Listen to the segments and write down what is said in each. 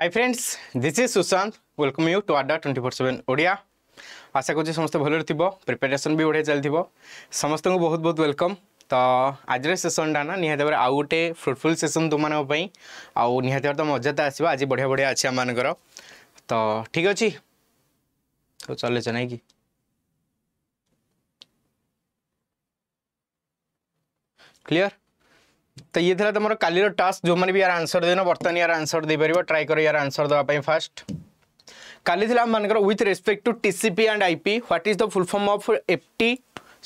High friends this is Sushant welcome you to आडा twenty four seven Odia आशा कर समस्त भल प्रिपेरेसन भी बढ़िया चल थ समस्त को बहुत बहुत वेलकम तो आज सेसन डाना निहत भाव आउ गए फ्रुटफुल सेसन तुम्हारा आउ नि भाव तो मजाता आसो आज बढ़िया बढ़िया अच्छे आम मानकर तो ठीक अच्छे तो चल चाह कि क्लीयर तो ये था तुम का टास्क जो मैंने भी यार आंसर देना बर्तन यार आंसर दे पार ट्राए कर यार आंसर देवाई फास्ट काली थी आम मानक with respect to TCP and IP what is the full form of F T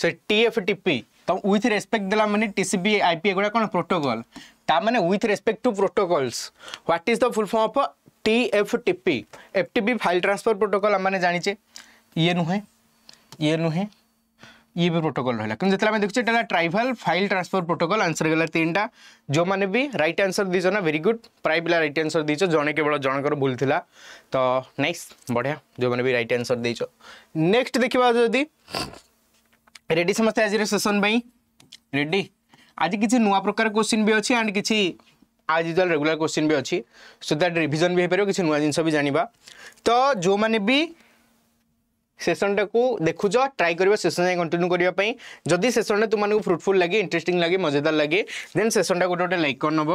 so TFTP तो विथ रेस्पेक्ट दे मैंने टीसीपी आईपी एगुरा कौन प्रोटोकल तामने with respect to protocols what is the full form of T F TP F TP file transfer protocol आम मैंने जाचे ये नुहे ये नुहे ये भी प्रोटोकल रहा कि जितना देखुचे एटा फाइल ट्रांसफर प्रोटोकल आंसर गला तीन टा जो मैंने भी रईट आंसर दीच ना भेरी गुड प्राय पिला रईट आंसर दीच जड़े केवल जनकर भूल था तो नाइस बढ़िया जो मैंने भी रईट आंसर दीच नेक्स्ट देखा जदि रेडी समस्त आज सेसन रेडी आज किसी नुआ प्रकार क्वेश्चन भी अच्छी एंड किसी आज यूजुआल रेगुलर क्वेश्चन भी अच्छी सो दैट रिविजन भी हो पार किसी नुआ जिन भी जानवा तो जो मैंने भी সেশনটাকু দেখুছ ট্রাই করবে সেশন যাই কন্টিনিউ করা যদি সেশনটা তোমার ফ্রুটফুল লাগে ইন্টারেস্টিং লাগে মজাদার লাগে দেন সেশনটা গোটে গোটে লাইক করে নেব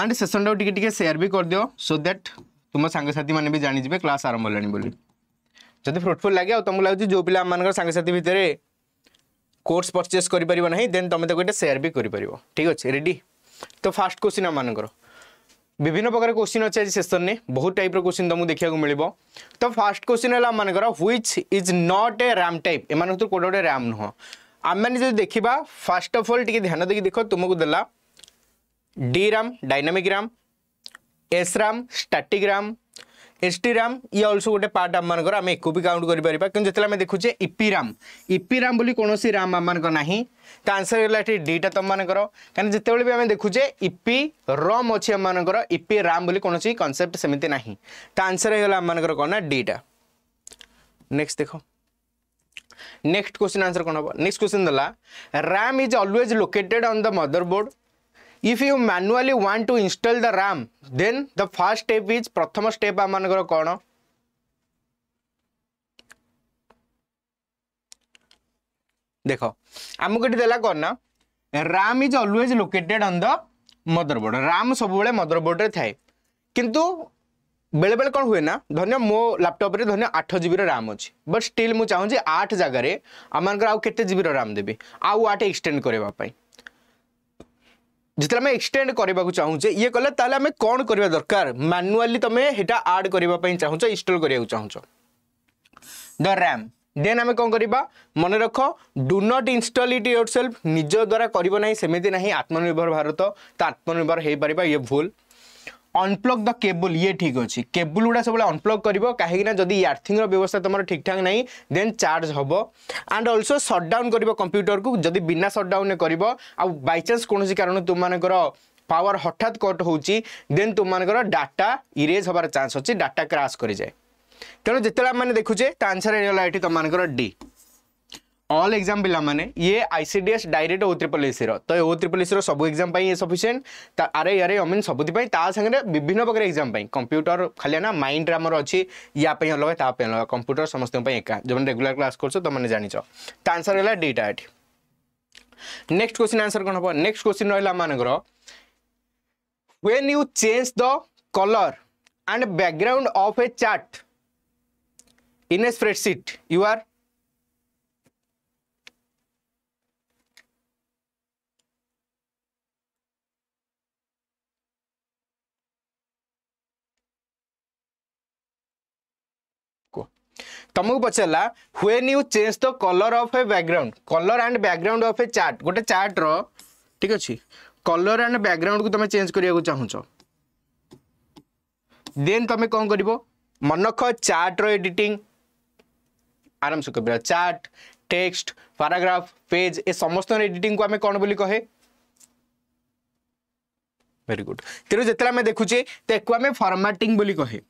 আন্ড সেশনটাও টিকে টিকে সেয়ার বি করেদিও সো দ্যাট তোমার সাংসাথী মানে বি জাঁজিবে ক্লাস আরম্ভ হলানি বলে যদি ফ্রুটফুল লাগে আমু লাগুচি যে পিলা আমার সাংসাথী ভিতরে কোর্স পরচেস করে পার না দেন তুমি তাকে এটা সেয়ার বি করে পার ঠিক আছে রেডি তো ফার্স্ট কোশ্চিন আমার বিভিন্ন প্রকার কোশ্চিন অছে আজ সেসনরে বহুত টাইপর কোশ্চিন তুমি দেখা মিলব তো ফার্স্ট কোশ্চিন হল আমার which is not a RAM type এমান ভিতর কোটা গোটে র্যাম নুহ আমি যদি দেখা ফার্স্ট অফ অল টিকি ধ্যান দেখি দেখ তুমি দেলা D RAM dynamic RAM S RAM static RAM ST RAM ये अल्सो गोटे पार्ट आम मानकर आम एक भी काउंट करें देखुचे इपी राम इपी राम बोली कौन राम आम मान ना तो आंसर है डीटा तुम मानक कहीं जिते भी आम देखुचे इपी रम अच्छी आम मानकर इपी राम बोली कौन कनसेप्ट सेमती ना तो आंसर होगा आम मानकर कौन ना डीटा नेक्स्ट देख नेक्स्ट क्वेश्चन आंसर कौन हम नेक्स्ट क्वेश्चन दला RAM is always located on the motherboard if you manually want to install the ram then the first step is prathama step amanakar kon देख आमको ये देला कौन ना RAM is always located on the motherboard RAM सब बेले motherboard रे थाए किंतु बेले बेले कौन हुए ना धन्य मो लैपटॉप रे धन्य आठ जीबी राम अच्छी बट स्टिल मुझे चाहूँ आठ जगार आम आउ के जीबी राम देवी आउ आठ एक्सटेड करवाई যেতে আমি এক্সটেন্ড করা চাহুছে ইয়ে কলে তাহলে আমি কম করা দরকার ম্যানুয়ালি তুমি এটা আড করা চাহুছ ইনস্টল করা চাহুছ দ র্যাম দেন আমি কম করা মনে রখ do not install it yourself নিজ দ্বারা করব না সেমি না আত্মনির্ভর ভারত তো আত্মনির্ভর হয়ে পার ইয়ে ভুল ଅନପ୍ଲଗ୍ ଦ କେବୁଲ୍ ଇଏ ଠିକ୍ ଅଛି କେବୁଲ୍ ଗୁଡ଼ା ସବୁବେଳେ ଅନପ୍ଲଗ୍ କରିବ କାହିଁକିନା ଯଦି ଆର୍ଥିଂର ବ୍ୟବସ୍ଥା ତୁମର ଠିକ୍ଠାକ୍ ନାହିଁ ଦେନ୍ ଚାର୍ଜ ହେବ ଆଣ୍ଡ ଅଲସୋ ସଟ୍ଡାଉନ୍ କରିବ କମ୍ପ୍ୟୁଟରକୁ ଯଦି ବିନା ସଟ୍ଡାଉନ୍ରେ କରିବ ଆଉ ବାଇଚାନ୍ସ କୌଣସି କାରଣରୁ ତୁମମାନଙ୍କର ପାୱାର ହଠାତ୍ କଟ୍ ହେଉଛି ଦେନ୍ ତୁମମାନଙ୍କର ଡାଟା ଇରେଜ୍ ହେବାର ଚାନ୍ସ ଅଛି ଡାଟା କ୍ରାସ୍ କରିଯାଏ ତେଣୁ ଯେତେବେଳେ ଆମେ ଦେଖୁଛେ ତା ଆନ୍ସର୍ ହେଇଗଲା ଏଠି ତୁମମାନଙ୍କର ଡି অল এক্সাম পিলামানে ইয়ে আইসিডিএস ডাইরেক্ট ও ত্রিপল এসির তো ও ত্রিপল এসির সবু এক্সাম পাই ইয়ে সফিসিয়েন্ট আরে ইয়ারে অমিন সবুপাই তা সাথে বিভিন্ন প্রকার এক্সাম পাই কম্পুটর খালি না মাইন্ডরে আমার অছি ইয়া পাই অলগা তা পাই অলগা কম্পুটর সমস্ত পাই একা যেমন রেগুলার ক্লাস করছো তোমাদের জানিছ তা আনসার হল দুইটা এটি নেক্সট কোশ্চিন আনসার কোণ হব নেক্সট কোশ্চিন রহলা আমানকর when you change the colour and background of a chart in a spreadsheet you are तुमको पचारा when you change the colour of a background colour and background of a chart गोटे chart रो ठीक अच्छे colour and background को तुम change करा चाहूच then तुम कौन कर मनख रख चार्ट रडिटिंग आराम से कर चार्ट टेक्स्ट पाराग्राफ पेज ए समस्त एडिटिंग को आम कौन बोली कहे भेरी गुड तेणु जिते आम देखुचे तो यू आम फर्माटिंग बोली कहे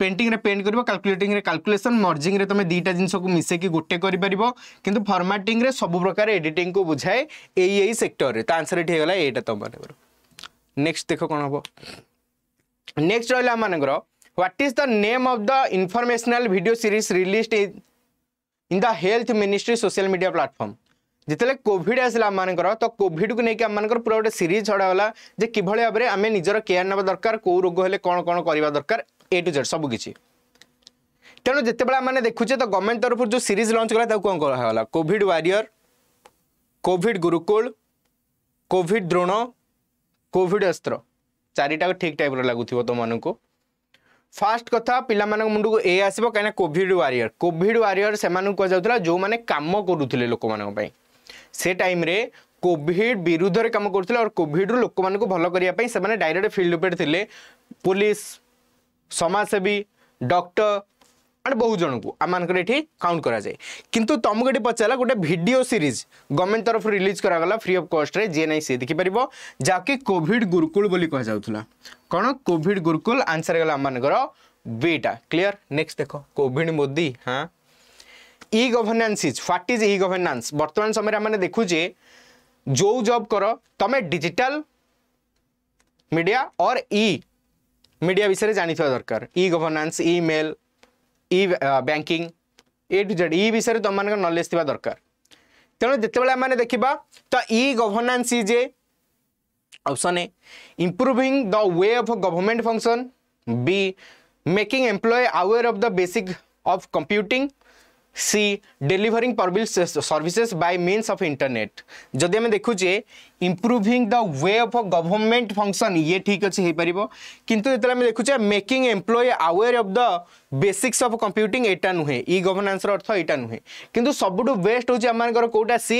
পেন্টিংরে পেন্ট করব ক্যালকুলেটিংরে ক্যালকুলেসন মর্জিংরে তুমি দুইটা জিনিসকে মিশাইকি গোটে করে পারিব কিন্তু ফর্মাটিংরে সবু প্রকার এডিটিংকু বুঝায় এই এই সেক্টরে তা আনসার এটি হয়ে গেল এইটা তোমার নেক্সট দেখ কোণ হব নেক্সট রহলা আমার what is the name of the informational video series released in the health ministry social media platform যেতলে কোভিড আসলে আমার তো কোভিড কু নেই আমার পুরা গোটে সিরিজ ছড়া হল যে কিভাবে ভাবে আমি নিজের কেয়ার নেওয়া দরকার কেউ রোগ হলে কোণ কোণ করা দরকার ଏ ଟୁ ଜେଡ୍ ସବୁକିଛି ତେଣୁ ଯେତେବେଳେ ଆମେ ଦେଖୁଛେ ତ ଗଭର୍ଣ୍ଣମେଣ୍ଟ ତରଫରୁ ଯେଉଁ ସିରିଜ୍ ଲଞ୍ଚ କଲା ତାକୁ କ'ଣ କରାଗଲା Covid warrior Covid Gurukul Covid Drona Covid Astra ଚାରିଟା ଠିକ୍ ଟାଇପ୍ର ଲାଗୁଥିବ ତୁମମାନଙ୍କୁ ফার্স্ট কথা পিলামানক মুন্ডকু এ আসিব কাইনা কোভিড ওয়ারিয়র কোভিড ওয়ারিয়র সেমানকু কোয়া যাউতলা যো মানে কাম করুথিলে লোকমানক পাই সে টাইমরে কোভিড বিরুদ্ধরে কাম করুথিলে আর কোভিডরু লোকমানকু ভালো করিয়া পাই সেমানে ডাইরেক্ট ফিল্ড উপরে থিলে পুলিশ समाजसेवी डक्टर मैंने बहुत जन को आम मानक काउंट कराए कि तुमको ये पचारा गोटे भिड सीरीज गवर्नमेंट तरफ रिलीज कराला फ्री अफ कस्ट जे नहीं सी देखिपर जहाँकि कॉविड गुरुकुल कहुला कौन कॉविड गुरुकुल आंसर गला आम मानक बीटा क्लीयर नेक्स्ट देख कॉविड मोदी हाँ e governance is what is e governance बर्तमान समय आम देखुचे जो जब कर तुम डिजिटल मीडिया और इ e मीडिया विषय जाना दरकार इ गवर्नान्स इ मेल इ बैंकिंग ए टू जेड इ विषय तुम मान नलेज थ दरकार तेणु जितेबाला आम देखा तो e governance is a option a improving the way of government function b making employ aware of the basic of computing c delivering services by means of internet যদি আমি দেখুছে improving the way of government function ইয়ে ঠিক আছে হয়েপার কিন্তু যেতে আমি দেখুছে making employee aware of the basics of computing এটা নুহে ই গভর্নান্সর অর্থ এটা নুহে কিন্তু সবুঠু বেস্ট হচ্ছে আমার কোটা C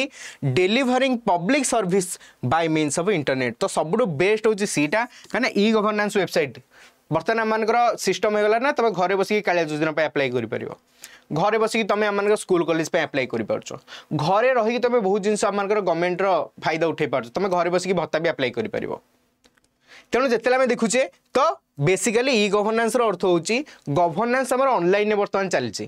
delivering public service by means of internet তো সবুঠু বেস্ট হচ্ছে সিটা কারণ ই গভর্নান্স ওয়েবসাইট ବର୍ତ୍ତମାନ ଆମମାନଙ୍କର ସିଷ୍ଟମ୍ ହେଇଗଲା ନା ତମେ ଘରେ ବସିକି କାଳିଆ ଯୋଜନା ପାଇଁ ଆପ୍ଲାଏ କରିପାରିବ ଘରେ ବସିକି ତମେ ଆମମାନଙ୍କର ସ୍କୁଲ କଲେଜ ପାଇଁ ଆପ୍ଲାଏ କରିପାରୁଛ ଘରେ ରହିକି ତମେ ବହୁତ ଜିନିଷ ଆମମାନଙ୍କର ଗଭର୍ଣ୍ଣମେଣ୍ଟର ଫାଇଦା ଉଠାଇ ପାରୁଛ ତମେ ଘରେ ବସିକି ଭତ୍ତା ବି ଆପ୍ଲାଏ କରିପାରିବ ତେଣୁ ଯେତେବେଳେ ଆମେ ଦେଖୁଛେ ତ ବେସିକାଲି ଇ ଗଭର୍ଣ୍ଣାନ୍ସର ଅର୍ଥ ହେଉଛି ଗଭର୍ଣ୍ଣାନ୍ସ ଆମର ଅନଲାଇନ୍ରେ ବର୍ତ୍ତମାନ ଚାଲିଛି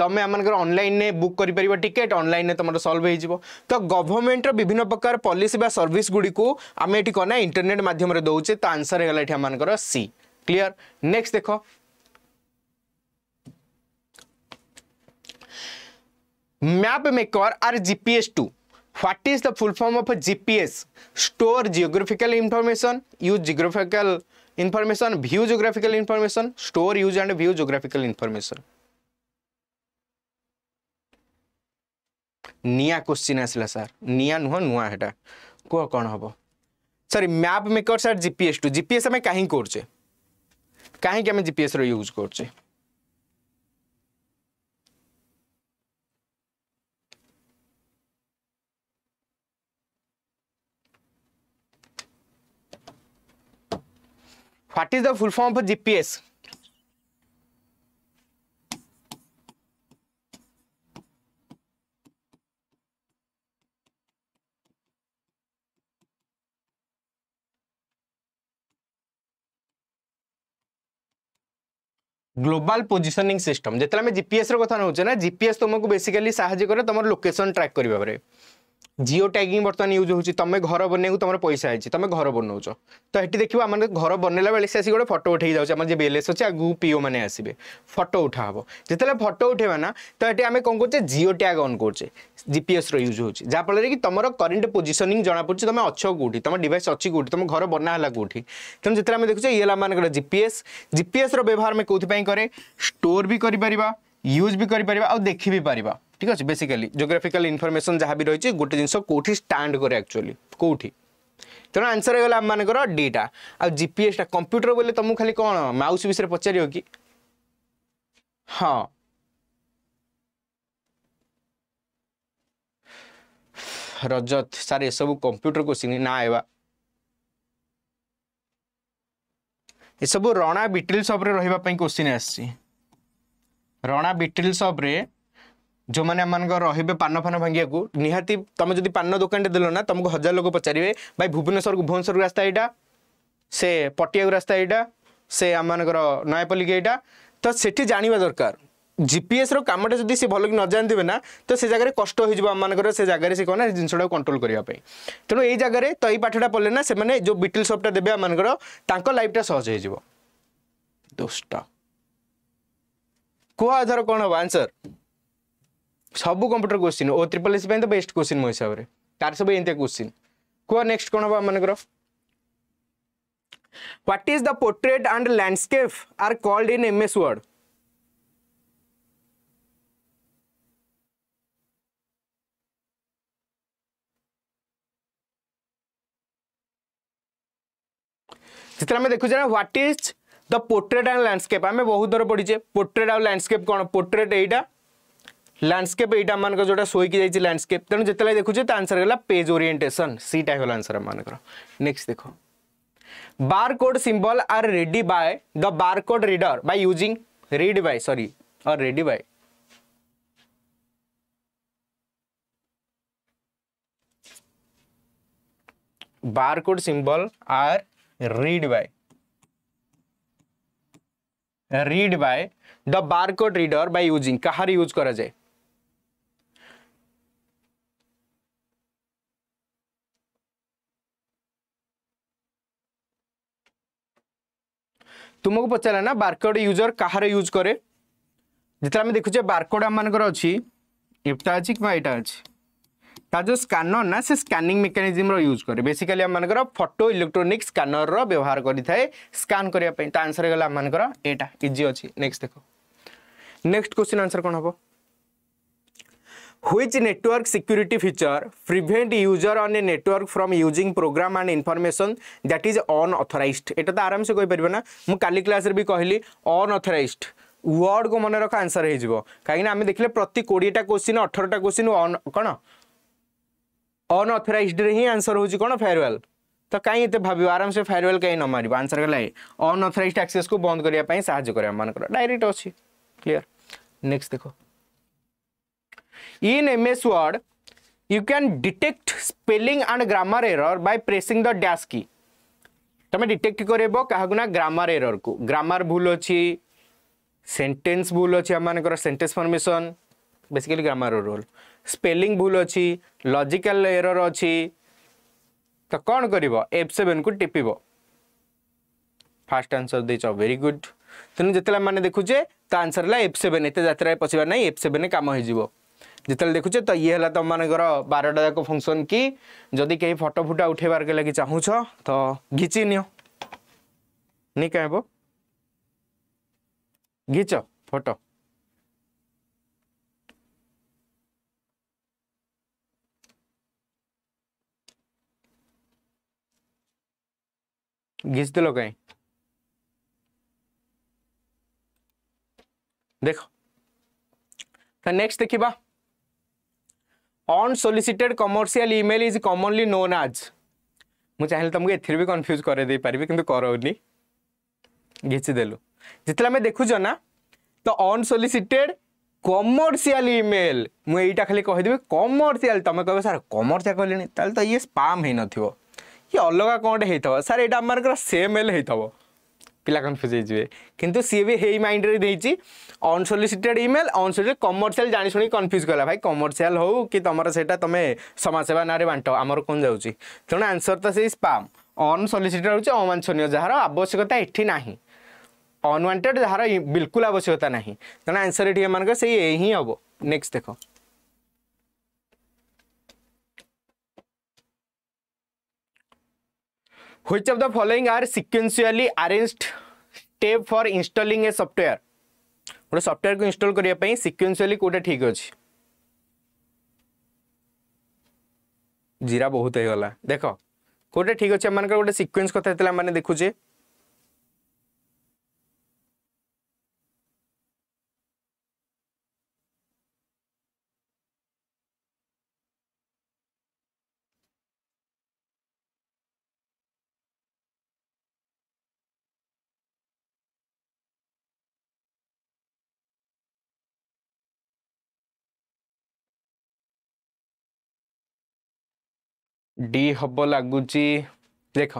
ତମେ ଆମମାନଙ୍କର ଅନଲାଇନ୍ରେ ବୁକ୍ କରିପାରିବ ଟିକେଟ୍ ଅନଲାଇନ୍ରେ ତମର ସଲ୍ଭ ହେଇଯିବ ତ ଗଭର୍ଣ୍ଣମେଣ୍ଟର ବିଭିନ୍ନ ପ୍ରକାର ପଲିସି ବା ସର୍ଭିସ୍ ଗୁଡ଼ିକୁ ଆମେ ଏଠି କ'ଣ ନା ଇଣ୍ଟରନେଟ୍ ମାଧ୍ୟମରେ ଦେଉଛେ ତା ଆନ୍ସର୍ ହେଇଗଲା ଏଠି ଆମମାନଙ୍କର ସି क्लियर नेक्स्ट देखो map maker or GPS to what is the full form of a gps store geographical information use geographical information view geographical information store use and view geographical information निया question आसला sir निया नुह नुआ हेटा कह कौन हम सरी map maker sir GPS to GPS आम कहीं करुचे कहीं आम जिपीएस रूज कर what is the full form of GPS global positioning system ଯେତେବେଳେ ଆମେ ଜିପିଏସ୍ର କଥା ନେଉଛେ ନା ଜିପିଏସ୍ ତୁମକୁ ବେସିକାଲି ସାହାଯ୍ୟ କରେ ତୁମର ଲୋକେସନ୍ ଟ୍ରାକ୍ କରିବା ପରେ জিও ট্যাগিং বর্তমানে ইউজ হচ্ছে তুমি ঘর বনাইব তোমার পয়সা আছে তুমি ঘর বনাওছ তো এটি দেখব আমার ঘর বনাইলা বেড়ে সে আসি গোটে ফটো উঠাই যাচ্ছে আমার যে বেলেস অছে আগুক পিও মানে আসবে ফটো উঠা হব যেতবে ফটো উঠাইবা না তো এটি আমি কম করছে জিও ট্যাগ অন করছে জিপিএসর ইউজ হচ্ছে যাফলে কি তোমার করেন্ট পোজিশনিং জনাপড়ছে তুমি অছ কোটি তোমার ডিভাইস অছি কোটি তোমার ঘর বনা হল কোটি তেমন যেতে আমি দেখুছে ইয়ে আমার জিপিএস জিপিএসর ব্যবহার আমি কোথায় করে স্টোর বি করে ইউজ বি করে আর দেখি বি পারিবা ठीक अच्छे बेसिकली जोग्राफिकाल इनफर्मेसन जहाँ भी रही गोटे जिनस कौटी स्टाण कै एक्चुअली कौटी तेना आंसर हो गला मानकर डीटा आ जीपीएसटा कंप्यूटर बोले तुमको खाली कौन माउस विषय पचार कि हाँ रजत सारे सब कंप्यूटर को सीनी ना आएगा ये सब रणा बिटिल सब रही क्वेश्चन आसा बिट्रिल सप्रे ଯେଉଁମାନେ ଆମମାନଙ୍କର ରହିବେ ପାନ ଫାନ ଭାଙ୍ଗିବାକୁ ନିହାତି ତୁମେ ଯଦି ପାନ ଦୋକାନଟେ ଦେଲ ନା ତୁମକୁ ହଜାର ଲୋକ ପଚାରିବେ ଭାଇ ଭୁବନେଶ୍ୱରକୁ ଭୁବନେଶ୍ୱରକୁ ରାସ୍ତା ଏଇଟା ସେ ପଟିଆକୁ ରାସ୍ତା ଏଇଟା ସେ ଆମମାନଙ୍କର ନୟାପଲ୍ଲୀକି ଏଇଟା ତ ସେଠି ଜାଣିବା ଦରକାର ଜିପିଏସ୍ର କାମଟା ଯଦି ସେ ଭଲ କି ନ ଜାଣିଥିବେ ନା ତ ସେ ଜାଗାରେ କଷ୍ଟ ହେଇଯିବ ଆମମାନଙ୍କର ସେ ଜାଗାରେ ସେ କ'ଣ ନା ଜିନିଷଟାକୁ କଣ୍ଟ୍ରୋଲ କରିବା ପାଇଁ ତେଣୁ ଏଇ ଜାଗାରେ ତ ଏଇ ପାଠଟା ପଢ଼ିଲେ ନା ସେମାନେ ଯେଉଁ ବିଟିଲ୍ ସପ୍ଟା ଦେବେ ଆମମାନଙ୍କର ତାଙ୍କ ଲାଇଫ୍ଟା ସହଜ ହେଇଯିବ ଦୋଷଟା କୁହ ଆଧାର କ'ଣ ହେବ ଆନ୍ସର୍ ସବୁ computer question O triple S ପାଇଁ ତ ବେଷ୍ଟ କୋଶ୍ଚିନ୍ ମୋ ହିସାବରେ ତାର ସବୁ ଏମିତିଆ କୋଶ୍ଚିନ୍ କୁହ ନେକ୍ସଟ କ'ଣ ହେବ ଆମମାନଙ୍କର what is the portrait and landscape are called in M S word ସେଥିରେ ଆମେ ଦେଖୁଛେ ନା what is the portrait and landscape ଆମେ ବହୁତ ଦର ପଢ଼ିଛେ ପୋର୍ଟ୍ରେଟ୍ ଆଉ ଲ୍ୟାଣ୍ଡସ୍କେପ୍ କ'ଣ ପୋର୍ଟ୍ରେଟ୍ ଏଇଟା लैंडस्केप यहाँ मान जो सोई जाइए लैंडस्केप तेनालीरु जिते देखुचे तो आंसर गला पेज ओरिएंटेशन सीटा टाइप आंसर मानक नेक्स्ट देख bar code symbol are ready by the bar code reader by using read by sorry are ready by bar code symbol are read by read by the bar code reader by using कहार use करा जाए तुमको पचारा ना barcode user कहार use करे जिते आम देखुचे barcode आम मानकर अच्छी एप्टा अच्छी कि यहाँ अच्छी তার যে স্কানর না সে স্কানিং মেকানিজমর ইউজ করে বেসিকালি আমার ফটো ইলেকট্রোনিক স্কানর ব্যবহার করে থাকে স্কান করা তা আনসর হল আমার এটা ইজি অছি নেক্সট দেখো নেক্সট কোশ্চিন আনসর কোণ হব which network security feature prevent user on a network from using program and information that is unauthorized এটা তো আরাম সে কই পারিবা না মু কালি ক্লাস রে বি কহিলি unauthorized ওয়ার্ড কো মনে রাখ আনসার হই যিবো কাকি না আমি দেখিলে 20 টা क्वेश्चन 18 টা क्वेश्चन অন কোন unauthorized रे ही आंसर होजी कोन फायरवॉल तो कहीं ये भाव आराम से फायरवेल कहीं न मार आंसर गला अनअथोराइज आक्सेस को बंद करने साहय कर डायरेक्ट अच्छी क्लीयर नेक्स्ट देखो in ms word you can detect spelling and grammar error by pressing the dash key तुम डिटेक्ट कर ग्रामार एरर को ग्रामर भूल अच्छी सेन्टेन्स भूल अच्छे आम मर sentence formation basically grammar rule spelling भूल अच्छी लजिकाल एरर अच्छी तो कौन कर एफ सेवेन को टेपी फास्ट आंसर दे भेरी गुड तेनाली जिते मैंने देखुचे तो आंसर है एफ सेवेन एत जाए पशा ना एफ सेवेन काम हो जिते देखुचे तो ये तुम मान बारटा जाक फंक्शन कि जदि कहीं फटो फुटा उठे बार के लगी चाहू तो घिचि नि कह घिच फटो घिच दिल कहीं देख तो नेक्स्ट देखा unsolicited commercial email is commonly known आज मुझे तुमको एथिर भी कन्फ्यूज करदेपरि कि करौनी घिचीदेलु आम देखुना तो अनसोलीसीटेड कमर्सील इमेल मुझे यहीटा खाली कहीदेवि कमर्सील तुम कह सर कमर्सिया कहली तो ये स्पाम हो न अलग कौन हो सर यहाँ मानक सेम मेल हो ପିଲା କନଫ୍ୟୁଜ୍ ହେଇଯିବେ କିନ୍ତୁ ସିଏ ବି ହେଇ ମାଇଣ୍ଡରେ ଦେଇଛି ଅନସୋଲିସିଟେଡ୍ ଇମେଲ୍ ଅନସୋଲିଟେଡ୍ କମର୍ସିଆଲ୍ ଜାଣିଶୁଣି କନଫ୍ୟୁଜ୍ କଲା ଭାଇ କମର୍ସିଆଲ୍ ହଉ କି ତୁମର ସେଇଟା ତୁମେ ସମାଜସେବା ନାଁରେ ବାଣ୍ଟ ଆମର କ'ଣ ଯାଉଛି ତେଣୁ ଆନ୍ସର୍ ତ ସେଇ ସ୍ପାମ୍ ଅନସୋଲିସିଟେଡ୍ ହେଉଛି ଅବାଞ୍ଛନୀୟ ଯାହାର ଆବଶ୍ୟକତା ଏଠି ନାହିଁ ଅନୱାଣ୍ଟେଡ୍ ଯାହାର ବିଲକୁଲ ଆବଶ୍ୟକତା ନାହିଁ ତେଣୁ ଆନ୍ସର୍ ଏଠି ଏମାନଙ୍କର ସେଇ ଏ ହିଁ ହେବ ନେକ୍ସଟ ଦେଖ Which of the following are sequentially arranged step for installing a software? ଗୋଟେ ସଫ୍ଟୱେୟାରକୁ ଇନଷ୍ଟଲ୍ କରିବା ପାଇଁ ସିକ୍ୱେନ୍ସିଆଲି କେଉଁଟା ଠିକ୍ ଅଛି ଜିରା ବହୁତ ହେଇଗଲା ଦେଖ କେଉଁଟା ଠିକ୍ ଅଛି ଏମାନଙ୍କର ଗୋଟେ ସିକ୍ୱେନ୍ସ କଥା ହେଇଥିଲା ମାନେ ଦେଖୁଛେ ডি হব লাগুচি দেখ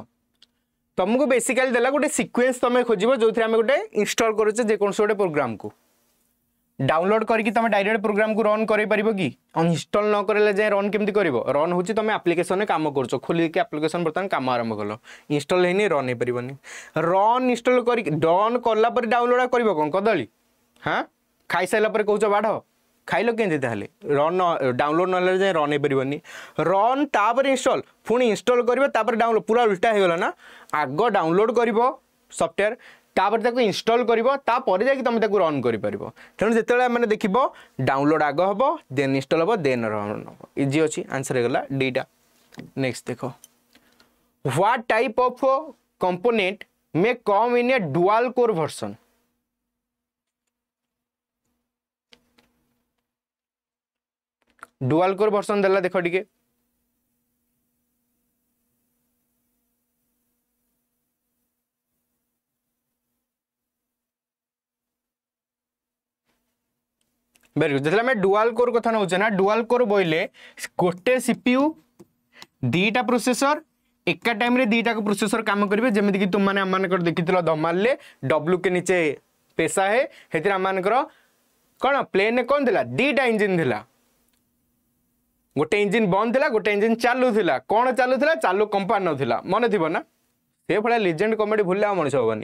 तुमको बेसिकाली देला गोटे सिक्वेन्स तुम खोज जो थे गोटे इनस्टल करुचे जेकोसी गोटे प्रोग्राम को डाउनलोड करके तुम डायरेक्ट प्रोग्राम को रन कर कि अनइनस्टल न करे जाए रन केमती कर रन हूँ तुम आप्लिकेसन कम कर खोलिक आप्लिकेसन बर्तमान कम आरंभ कल इनस्टल होनी रन हो पारनि रन इनस्टल कर रन कलापर डाउनलोड कर कौन कदली हाँ खाई सारापर कौच बाढ़ ଖାଇଲ କେମିତି ତାହେଲେ ରନ୍ ଡାଉନଲୋଡ଼ ନହେଲେ ଯାଏଁ ରନ୍ ହେଇପାରିବନି ରନ୍ ତାପରେ ଇନଷ୍ଟଲ୍ ପୁଣି ଇନଷ୍ଟଲ୍ କରିବ ତାପରେ ଡାଉନଲୋଡ଼ ପୁରା ଉଲ୍ଟା ହେଇଗଲା ନା ଆଗ ଡାଉନଲୋଡ଼ କରିବ ସଫ୍ଟୱେର୍ ତାପରେ ତାକୁ ଇନଷ୍ଟଲ୍ କରିବ ତାପରେ ଯାଇକି ତୁମେ ତାକୁ ରନ୍ କରିପାରିବ ତେଣୁ ଯେତେବେଳେ ମାନେ ଦେଖିବ ଡାଉନଲୋଡ଼ ଆଗ ହେବ ଦେନ୍ ଇନଷ୍ଟଲ୍ ହେବ ଦେନ୍ ରନ୍ ହେବ ଇଜି ଅଛି ଆନ୍ସର୍ ହେଇଗଲା ଡିଟା ନେକ୍ସଟ ଦେଖ what type of component may come in a dual core version dual core version ଦେଲା ଦେଖ ଟିକେ ভেরি গুড যেটা আমি ডুয়াল কোর কথা নেছে না ডুয়াল কোর বইলে গোটে সিপিইউ দুইটা প্রসেসর একা টাইমে দুইটা প্রসেসর কাম করবে যেমিকি তুমি আমি দেখি ধমালে ডব্লু কে নিচে পেশা হে সেটি আমার কোণ প্লেন কোণ লা দুইটা ইঞ্জিন লা गोटे इंजिन बंद थी गोटे इंजिन चलू था कौन चलू था चलू कंपान ना मन थी ना से भाया लिजेंड कमेडी भूल आ मनुष्य होगा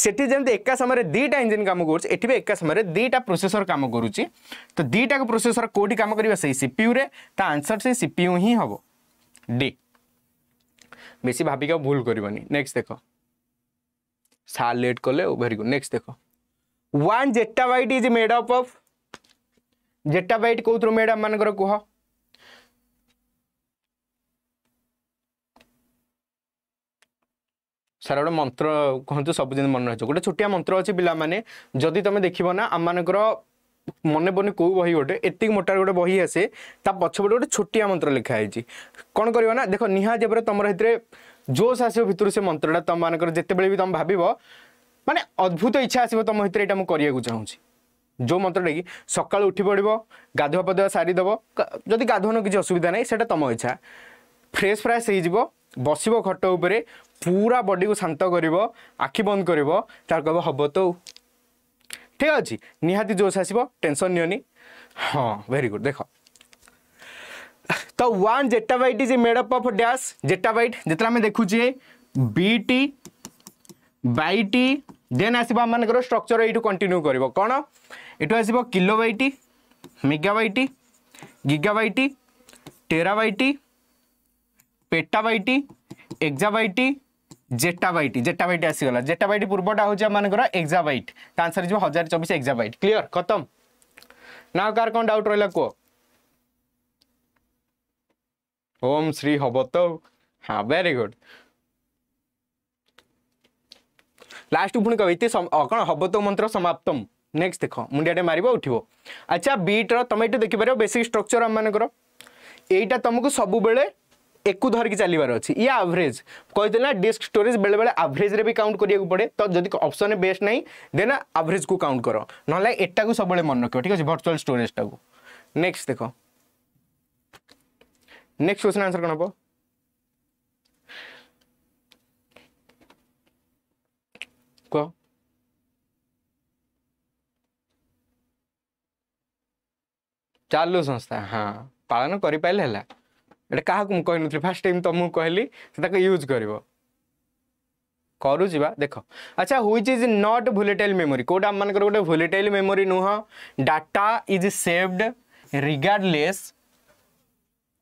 सेठी एका समय दुईटा इंजिन कम कर एका समय दुईटा प्रोसेसर कम कर तो दुईटा को प्रोसेसर कौटी कम कर सीपीयू रे आंसर से सीपीयू ही हम डी बेस भाविक भूल करेक्स्ट देख सार कले भेरी गुड नेक्स्ट देख वेटा वाइट is made of zettabyte कौ थ्रो मेड अफ मानक कह ସାର ଗୋଟେ ମନ୍ତ୍ର କୁହନ୍ତୁ ସବୁଦିନ ମନେ ରହିଛ ଗୋଟେ ଛୋଟିଆ ମନ୍ତ୍ର ଅଛି ପିଲାମାନେ ଯଦି ତମେ ଦେଖିବ ନା ଆମମାନଙ୍କର ମନେ ପଡ଼ୁନି କେଉଁ ବହି ଗୋଟେ ଏତିକି ମୋଟାରେ ଗୋଟେ ବହି ଆସେ ତା ପଛପଟେ ଗୋଟେ ଛୋଟିଆ ମନ୍ତ୍ର ଲେଖା ହେଇଛି କ'ଣ କରିବ ନା ଦେଖ ନିହାତି ଭାବରେ ତମର ସେଥିରେ ଜୋଶ ଆସିବ ଭିତରୁ ସେ ମନ୍ତ୍ରଟା ତମମାନଙ୍କର ଯେତେବେଳେ ବି ତମେ ଭାବିବ ମାନେ ଅଦ୍ଭୁତ ଇଚ୍ଛା ଆସିବ ତମ ଭିତରେ ଏଇଟା ମୁଁ କରିବାକୁ ଚାହୁଁଛି ଯେଉଁ ମନ୍ତ୍ରଟା କି ସକାଳୁ ଉଠି ପଡ଼ିବ ଗାଧୁଆ ପାଧୁଆ ସାରିଦେବ ଯଦି ଗାଧୁଆ କିଛି ଅସୁବିଧା ନାହିଁ ସେଇଟା ତମ ଇଚ୍ଛା ଫ୍ରେଶ୍ ଫ୍ରାଶ୍ ହେଇଯିବ ବସିବ ଖଟ ଉପରେ ପୁରା ବଡ଼ିକୁ ଶାନ୍ତ କରିବ ଆଖି ବନ୍ଦ କରିବ ତାର କହିବ ହବ ତ ଠିକ୍ ଅଛି ନିହାତି ଜୋସ୍ ଆସିବ ଟେନସନ୍ ନିଅନି ହଁ ଭେରି ଗୁଡ୍ ଦେଖ ତ one zettabyte is made up of dash zettabyte ଯେତେବେଳେ ଆମେ ଦେଖୁଛେ ବିଟି ବାଇଟି ଦେନ୍ ଆସିବ ଆମମାନଙ୍କର ଷ୍ଟ୍ରକ୍ଚର ଏଇଠୁ କଣ୍ଟିନ୍ୟୁ କରିବ କ'ଣ ଏଠୁ ଆସିବ kilobyte megabyte gigabyte terabyte petabyte exabyte zettabyte zettabyte আসিগলা জেটাবাইট পূর্বটা হচ্ছে আমার এক্সাবাইট তা আনসার যাব হাজার চবিশ এক্সাবাইট ক্লিয়ার খতম না কার কোন ডাউট রহলা কুহ ওম শ্রী হব তো হ্যাঁ ভেরি গুড লাস্ট পুঁ কবিতে কোণ হব তো মন্ত্র সমাপ্তম নেক্সট দেখ মুন্ডিয়াটে মারিব উঠিব আচ্ছা বিট্র তুমি এটি দেখিপার বেসিক স্ট্রকচর আমার এইটা তুমি সবুলে एक धरिकी चलार अच्छी या आभरेज कही डिस्क स्टोरेज बेले बेले आभरेज भी काउंट करा पड़े तो जब अप्सन बेस्ट ना दे आभरेज को काउंट कर ना एटा को सब मन रख ठीक अच्छे भर्चुआल स्टोरेजा को नेक्स्ट देख नेक्स्ट क्वेश्चन आंसर कौन हम कह चालू संस्था हाँ पालन करें ये क्या कही नी फास्ट टाइम तो तुमको कहली यूज कर करूँ देख अच्छा हुई इज नट भुलेटाइल मेमोरी कौटा मैं गोटे भुलेटाइल मेमोरी नुह data is saved regardless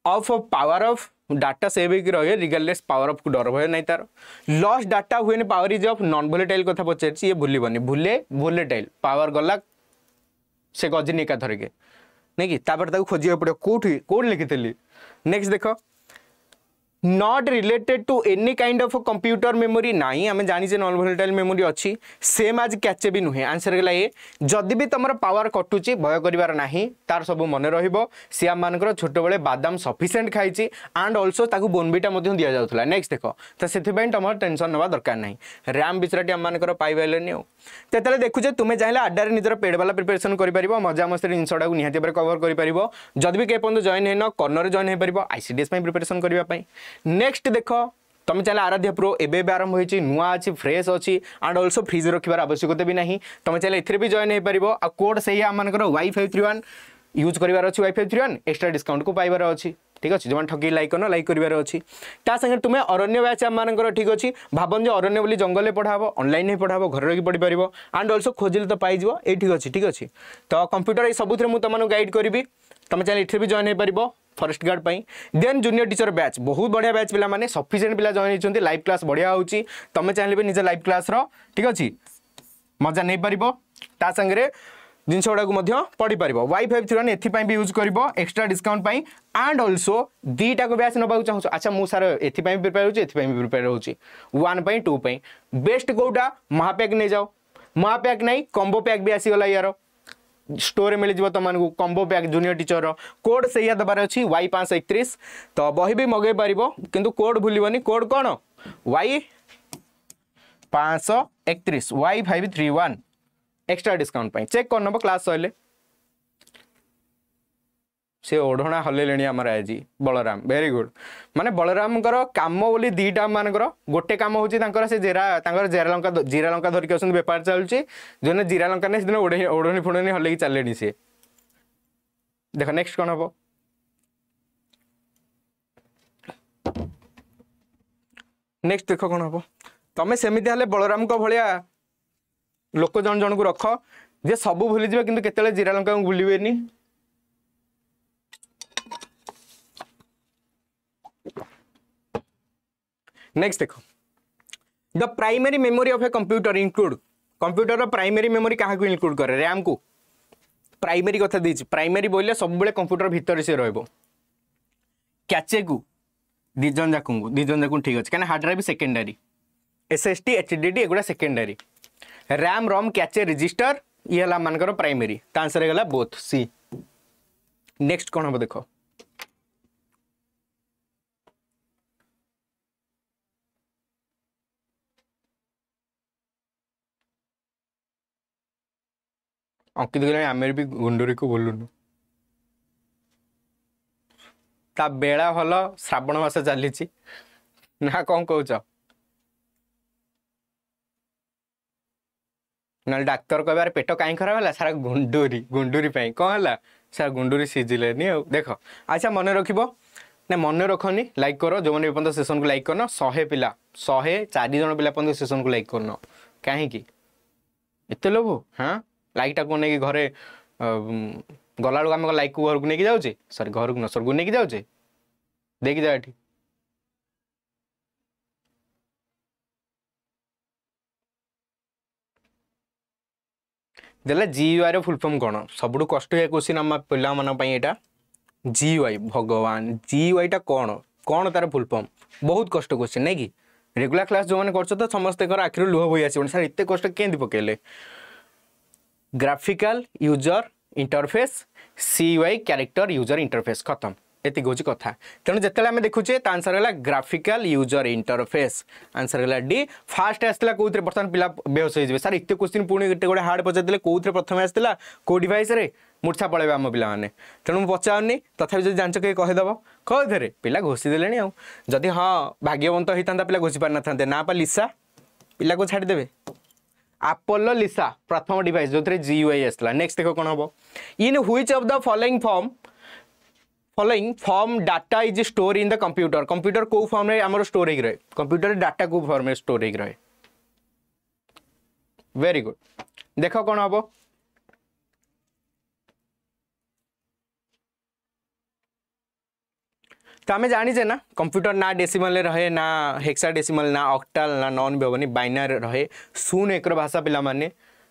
of power off data save होकर रही है रिगार्डलेस पावर अफ को डर हुए ना तार लस डाटा हुए ना power is off non volatile क्या पचार ये भूलबनी भूले भुलेटाइल पावर गला से गजनी एका थर के नहीं कि खोजा पड़े कौट कौट लिखी थी नेक्स्ट देखो not related to any kind of computer memory ନାହିଁ ଆମେ ଜାଣିଛେ ନନ୍ ଭୋଲେଟାଇଲ୍ ମେମୋରୀ ଅଛି ସେମ୍ ଆଜି କ୍ୟାଚେ ବି ନୁହେଁ ଆନ୍ସର୍ ହେଲା ଏ ଯଦି ବି ତୁମର ପାୱାର କଟୁଛି ଭୟ କରିବାର ନାହିଁ ତାର ସବୁ ମନେ ରହିବ ସିଆମାନଙ୍କର ଛୋଟବେଳେ ବାଦାମ ସଫିସିଏଣ୍ଟ ଖାଇଛି ଆଣ୍ଡ ଅଲସୋ ତାକୁ ବୋନବିଟା ମଧ୍ୟ ଦିଆଯାଉଥିଲା ନେକ୍ସଟ ଦେଖ ତ ସେଥିପାଇଁ ତୁମର ଟେନସନ୍ ନେବା ଦରକାର ନାହିଁ ରାମ୍ ବିଚରାଟି ଆମମାନଙ୍କର ପାଇପାରିଲେନି ଆଉ ଯେତେବେଳେ ଦେଖୁଛେ ତୁମେ ଚାହିଁଲେ ଆଡ଼ାରେ ନିଜର ପେଡ଼ବାଲା ପ୍ରିପାରେସନ୍ କରିପାରିବ ମଜାମସ୍ତିରେ ଜିନିଷଟାକୁ ନିହାତି ଭାବରେ କଭର କରିପାରିବ ଯଦି ବି କେ ପର୍ଯ୍ୟନ୍ତ ଜଏନ୍ ହେଇନ କର୍ଣ୍ଣରେ ଜଏନ୍ ହେଇପାରିବ ଆଇ ସି ଡି ଏସ୍ ପାଇଁ ପ୍ରିପାରେସନ୍ କରିବା ପାଇଁ নেক্সট দেখ তুমি চাইলে আরাধ্যা প্রো এবে এবে আরম্ভ হয়েছি নূয়া আছে ফ্রেশ অছি আন্ড অলসো ফ্রিজ রক্ষার আবশ্যকতা বি না তুমি চাইলে এতে বি জয়েন হয়ে পাব আর কোড সেই আমার Y five three one use করবার অছি Y five three one extra discount কু পাইবার অছি ঠিক আছে যে ঠকি লাইক ন লাইক করবার অছি তা সাথে তুমি অরণ্য ব্যাচ আমার ঠিক অছি ভাবন যে অরণ্য বলে জঙ্গলে পড়া হব অনলাইন হয়ে পড়া হব ঘরে রকি পড়িপার আন্ড অলসো খোঁজলে তো পাইযোগ এই ঠিক অছি ঠিক অছি তো কম্পুটর এই সবুথে তোমাকে গাইড করবি তুমি চাইলে এটি জয়েন হয়ে পারিব फरेस्ट गार्ड पर देन जूनियर टीचर बैच बहुत बढ़िया बैच पिला मैंने सफिसीयंट पिला जॉन होती लाइव क्लास बढ़िया हो तुम्हें चाहिए निज लाइव क्लास ठीक अच्छे मजा नहीं पार ता सांगे जिनस गुड़ा पढ़ी पार वाई फाइव थ्री वन एपाई भी यूज कर एक्सट्रा डिस्काउंट पर आंड अल्सो दुटा को बैच नाक चाहूँ अच्छा मुझे सार एपाई प्रिपेयर होती प्रिपेयर होन टू पर बेस्ट कौटा महापैक नहीं जाओ महापैक नहीं कम्बो पैक भी आसीगला यार स्टोर मिल जाव तुमको combo bag junior teacher code से दबार अच्छी वाई पाँच एक तीस तो बही भी मगे पार कि कोड भूल कोड कौन वाई पाँच एक तीस Y five three one extra discount check कर नब क्लास सरें ସେ ଓଢ଼ଣା ହଲେଇଲେଣି ଆମର ଆଜି ବଳରାମ ଭେରି ଗୁଡ୍ ମାନେ ବଳରାମଙ୍କର କାମ ବୋଲି ଦୁଇଟା ମାନଙ୍କର ଗୋଟେ କାମ ହେଉଛି ତାଙ୍କର ସେ ଜେରା ତାଙ୍କର ଜେରା ଲଙ୍କା ଜିରା ଲଙ୍କା ଧରିକି ଆସୁଛନ୍ତି ବେପାର ଚାଲୁଛି ଯେଉଁଦିନ ଜିରା ଲଙ୍କା ନାହିଁ ସେଦିନ ଓଢ଼େଇ ଓଢ଼ଣି ଫୋଡ଼ଣୀ ହଲେଇକି ଚାଲିଲେଣି ସିଏ ଦେଖ ନେକ୍ସଟ କ'ଣ ହେବ ନେକ୍ସଟ ଦେଖ କ'ଣ ହେବ ତମେ ସେମିତି ହେଲେ ବଳରାମଙ୍କ ଭଳିଆ ଲୋକ ଜଣ ଜଣକୁ ରଖ ଯେ ସବୁ ଭୁଲିଯିବେ କିନ୍ତୁ କେତେବେଳେ ଜିରା ଲଙ୍କାଙ୍କୁ ଭୁଲିବେନି नेक्स्ट देखो the primary memory of a computer include computer primary memory क्या इनक्लूड करे रैम को प्राइमेरी कथा दीजिए प्राइमेरी बोले सब कंप्यूटर भितर से रोब कैचे को दिजन जाक दिजन जाक ठीक अच्छे कहीं hard drive secondary S S T H D D एगुड़ा secondary RAM ROM cache register ये है मानकर प्राइमेरी आंसर है बोथ सी नेक्स्ट कौन हम देखो अंकित गले आमेर भी गुंडोरी को बोलूनु তা বেড়া ভালো শ্রাবণ মাস চালিছি না কম কৌছ নাহলে ডাক্তার কবে আর পেট কাই খারাপ হল সারা গুন্ডুরি গুন্ডুরি পাই কম হল সারা গুন্ডুরি সিজিলেনি আও দেখ আচ্ছা মনে রাখব না মনে রাখনি লাইক কর যে এপর্যন্ত সেসনকু লাইক করন শহে পিলা শহে চারিজন পিলা এপর্যন্ত সেসনকু লাইক করন কাহি এত লোভ হ্যাঁ ଲାଇକ୍ଟାକୁ ନେଇକି ଘରେ ଗଲାବେଳକୁ ଆମେ ଲାଇକ୍କୁ ଘରକୁ ନେଇକି ଯାଉଛେ ସରି ଘରକୁ ନ ସରକୁ ନେଇକି ଯାଉଛେ ଦେଇକି ଯାଅ ଏଠି ଦେଲେ ଜିୟୁଆଇର ଫୁଲ୍ ଫର୍ମ କ'ଣ ସବୁଠୁ କଷ୍ଟ କଷ୍ଟକର କୋଶ୍ଚିନ୍ ଆମ ପିଲାମାନଙ୍କ ପାଇଁ ଏଇଟା ଜିୟୁଆଇ ଭଗବାନ ଜିୟୁଆଇଟା କ'ଣ କ'ଣ ତାର ଫୁଲ୍ ଫର୍ମ ବହୁତ କଷ୍ଟ କୋଶ୍ଚିନ୍ ନାଇଁ କି ରେଗୁଲାର କ୍ଲାସ୍ ଯେଉଁମାନେ କରୁଛ ତ ସମସ୍ତଙ୍କର ଆଖିରୁ ଲୁହ ବୋହି ଆସିବନି ସାର୍ ଏତେ କଷ୍ଟ କେମିତି ପକେଇଲେ ग्राफिकल यूजर इंटरफेस सी वाई क्यारेक्टर यूजर इंटरफेस खत्म ଏତିକି ହେଉଛି କଥା ତେଣୁ ଯେତେବେଳେ ଆମେ ଦେଖୁଛେ ତା ଆନ୍ସର ହେଲା ଗ୍ରାଫିକାଲ ୟୁଜର ଇଣ୍ଟରଫେସ୍ ଆନ୍ସର ହେଲା ଡି ଫାଷ୍ଟ ଆସିଥିଲା କେଉଁଥିରେ ବର୍ତ୍ତମାନ ପିଲା ବେହୋସ ହେଇଯିବେ ସାର୍ ଏତେ କ୍ୱେଶ୍ଚିନ୍ ପୁଣି ଏତେ ଗୋଟେ ହାର୍ଡ଼ ପଚାରିଦେଲେ କେଉଁଥିରେ ପ୍ରଥମେ ଆସିଥିଲା କେଉଁ ଡିଭାଇସ୍ରେ ମୂର୍ଚ୍ଛା ପଳାଇବେ ଆମ ପିଲାମାନେ ତେଣୁ ମୁଁ ପଚାରୁନି ତଥାପି ଯଦି ଜାଣିଛ କେହି କହିଦେବ କେଉଁଥିରେ ପିଲା ଘୋଷି ଦେଲେଣି ଆଉ ଯଦି ହଁ ଭାଗ୍ୟବନ୍ତ ହେଇଥାନ୍ତା ପିଲା ଘୋଷି ପାରିନଥାନ୍ତେ ନା ପା ଲିସା ପିଲାକୁ ଛାଡ଼ିଦେବେ ଆପୋଲୋ ଲିସା ପ୍ରଥମ ଡିଭାଇସ୍ ଯେଉଁଥିରେ ଜି ୟୁଆଇ ଆସିଥିଲା ନେକ୍ସଟ ଦେଖ କ'ଣ ହେବ in which of the following form following form data is store in the computer computer କେଉଁ ଫର୍ମରେ ଆମର ଷ୍ଟୋର ହେଇକି ରହେ କମ୍ପ୍ୟୁଟରରେ ଡାଟା କେଉଁ ଫର୍ମରେ ଷ୍ଟୋର ହେଇକି ରହେ ଭେରି ଗୁଡ୍ ଦେଖ କ'ଣ ହେବ तो आम जाणीजे ना कंप्यूटर ना डेसिमल रहे ना हेक्सा डेसिमल ना अक्टाल ना नन व्यवनी बैनार रहे शून एक भाषा पे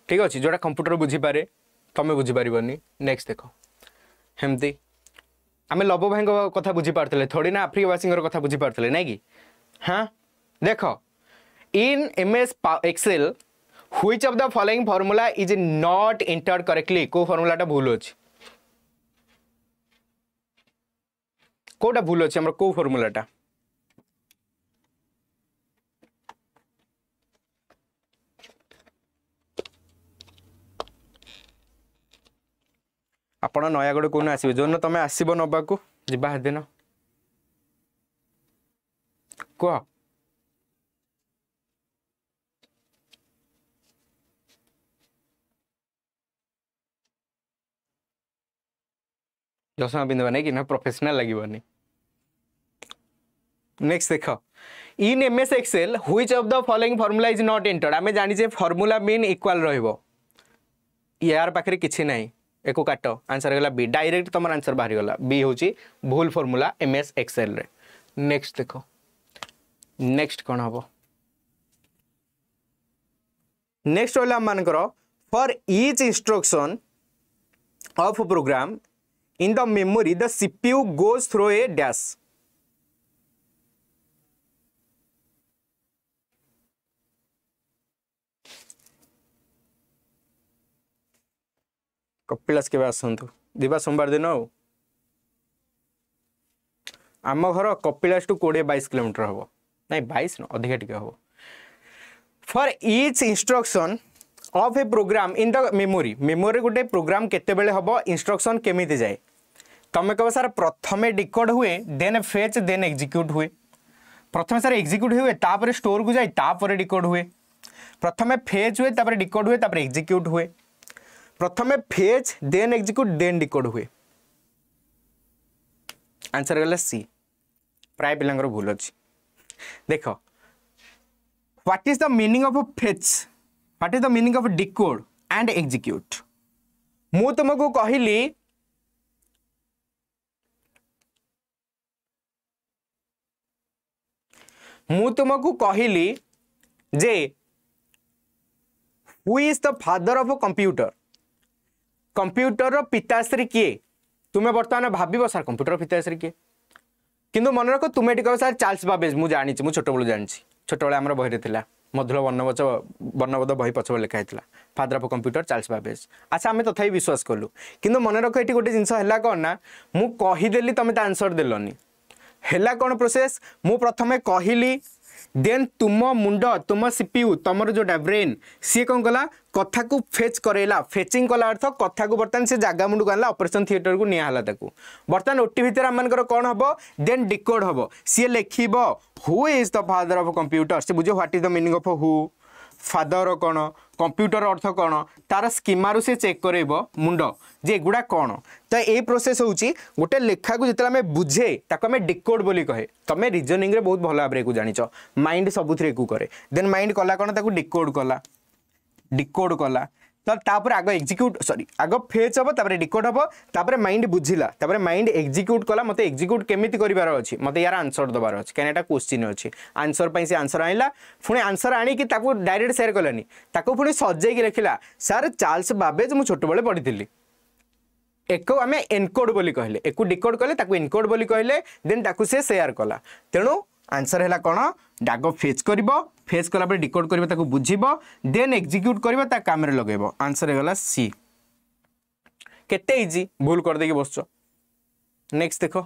ठीक अच्छे जोटा कंप्यूटर बुझीपे तुम्हें बुझीपर नेक्स्ट देख हम आम लव भाई कथ बुझीपे थोड़ी ना आफ्रिकावासी कथ बुझीपे ना कि हाँ देख in M S Excel which of the following formula is not entered correctly कौ फर्मूलाटा भूल अच्छे कोटा भूल अच्छे को फर्मूलाटा आप नयगढ़ कौन आसवे जो तुम आसब नवा को जवा दिन कह जशमा पिंधा नहीं कि ना प्रफेसनाल लगे नहीं नेक्स्ट देख in M S Excel which of the following formula is not entered आम जाचे फर्मुला मिन इक्वाल रहार पाखे किसी ना एक काट आंसर होगा बी डायरेक्ट तुम आंसर बाहरी गला बी हूँ भूल formula M S Excel next देख नेक्स्ट कौन हम नेक्स्ट रहा मानकर for each instruction of program in the memory the CPU goes through a dash Kapilash କେବେ ଆସନ୍ତୁ ଯିବା ସୋମବାର ଦିନ ଆଉ ଆମ ଘର କପିଳାସଠୁ କୋଡ଼ିଏ ବାଇଶ କିଲୋମିଟର ହେବ ନାଇଁ ବାଇଶ ନୁହଁ ଅଧିକା ଟିକେ ହେବ for each instruction of a program in the memory memory ଗୋଟେ ପ୍ରୋଗ୍ରାମ୍ କେତେବେଳେ ହେବ ଇନଷ୍ଟ୍ରକ୍ସନ୍ କେମିତି ଯାଏ ତମେ କହିବ ସାର୍ ପ୍ରଥମେ ଡିକୋଡ୍ ହୁଏ ଦେନ୍ ଫେଚ୍ ଦେନ୍ ଏକ୍ଜିକ୍ୟୁଟ୍ ହୁଏ ପ୍ରଥମେ ସାର୍ ଏକ୍ଜିକ୍ୟୁଟ୍ ହୁଏ ତାପରେ ଷ୍ଟୋର୍କୁ ଯାଇ ତାପରେ ଡିକୋଡ୍ ହୁଏ ପ୍ରଥମେ ଫେଚ୍ ହୁଏ ତାପରେ ଡିକୋଡ୍ ହୁଏ ତାପରେ ଏକ୍ଜିକ୍ୟୁଟ୍ ହୁଏ प्रथम fetch then execute then decode हुए आंसर गला सी प्राय पे भूल अच्छी देख what is the meaning of fetch what is the meaning of decode and execute मु तुमको कहली मु तुमको कहली जे who is the father of a computer computer पिताश्री किए बर्तमान बर्तन भार कम्प्युटर पिताश्री किए कि मन रक त सर् चल्स बाज म जान्छ म छो बेलु जान्छ बहिर था मधुर बर्णब्छ वर्णबोध बहि पछाडि लेखाहो father of computer Charles Babbage आच्छा तथि विश्वास कलु मन ना नै कहीदे त म त आन्सर दलनी कन् प्रोसेस म प्रथमे ଦେନ୍ ତୁମ ମୁଣ୍ଡ ତୁମ ସିପିୟୁ ତୁମର ଯେଉଁଟା ବ୍ରେନ୍ ସିଏ କ'ଣ କଲା କଥାକୁ ଫେଚ୍ କରେଇଲା ଫେଚିଂ କଲା ଅର୍ଥ କଥାକୁ ବର୍ତ୍ତମାନ ସେ ଜାଗା ମୁଣ୍ଡକୁ ଆଣିଲା ଅପରେସନ୍ ଥିଏଟରକୁ ନିଆହେଲା ତାକୁ ବର୍ତ୍ତମାନ ଓଟି ଭିତରେ ଆମମାନଙ୍କର କ'ଣ ହେବ ଦେନ୍ ଡିକୋଡ଼ ହେବ ସିଏ ଲେଖିବ who is the father of computer ସେ ବୁଝିବ what is the meaning of who father କ'ଣ କମ୍ପ୍ୟୁଟର ଅର୍ଥ କ'ଣ ତା'ର ସ୍କିମାରୁ ସେ ଚେକ୍ କରାଇବ ମୁଣ୍ଡ ଯେ ଏଗୁଡ଼ା କ'ଣ ତ ଏଇ ପ୍ରୋସେସ୍ ହେଉଛି ଗୋଟେ ଲେଖାକୁ ଯେତେବେଳେ ଆମେ ବୁଝେ ତାକୁ ଆମେ ଡିକୋଡ଼ ବୋଲି କହେ ତମେ ରିଜନିଂରେ ବହୁତ ଭଲ ଭାବରେ ଏକୁ ଜାଣିଛ ମାଇଣ୍ଡ ସବୁଥିରେ ଏକୁ କରେ ଦେନ୍ ମାଇଣ୍ଡ କଲା କ'ଣ ତାକୁ ଡିକୋଡ଼ କଲା ଡିକୋଡ଼ କଲା তারপরে আগ এক্সিকিউট সরি আগ ফেচ হব তারপরে রিকর্ড হব তারপরে মাইন্ড বুঝিলা তারপরে মাইন্ড এক্সিকিউট কলা মতো এক্সিকিউট কেমিতি করবার অছি মতো ইয়ার আনসর দেবার অছি কেন এটা কোশ্চিন অছি আনসর পাই সে আনসর আনলা পুঁ আনসর আনিকি তাকে ডাইরেক্ট সেয়ার কলানি তাকে পুঁ সজাইকি লেখিলা স্যার চার্লস বাবেজ মু ছোটবেলে পড়িলি একু আমি এনকোড বলি কহিলে একু ডিকোড কলে তাকে এনকোড বলি কহিলে দেন তাকে সে সেয়ার কলা তেণু আনসর হল কোণ ডাগ ফেচ করব ফেচ কলাপরে ডিকোড করবে তাকে বুঝব দেন এক্সিক্যুট করবে তা কামে লগাইব আনসর হয়ে সি কেতে ইজি ভুল করে দেকি বসছ নেক্সট দেখো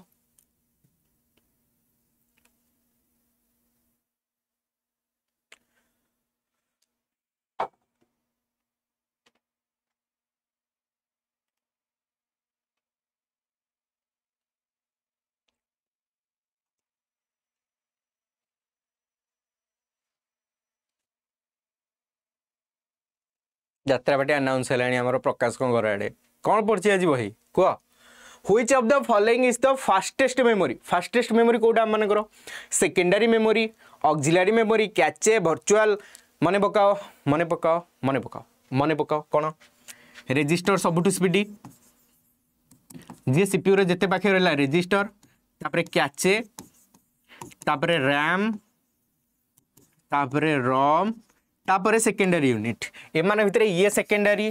ଯାତ୍ରାପାଟି ଆନାଉନ୍ସ ହେଲାଣି ଆମର ପ୍ରକାଶଙ୍କ ଘର ଆଡ଼େ କ'ଣ ପଡ଼ିଛି ଆଜି ବହି କୁହ which of the following is the fastest memory fastest memory কোটা আমার secondary memory auxiliary memory cache virtual মনে পকাও মনে পকাও মনে পকাও মনে পকাও কোণ রেজিষ্টর সবুঠু স্পিডি যে সিপিউর যেতে পাখে রহলা রেজিষ্টর তাপরে ক্যাচে তাপরে র্যাম তাপরে রম তাপরে সেকেন্ডারি ইউনিট এমান ভিতরে ইয়ে সেকেন্ডারি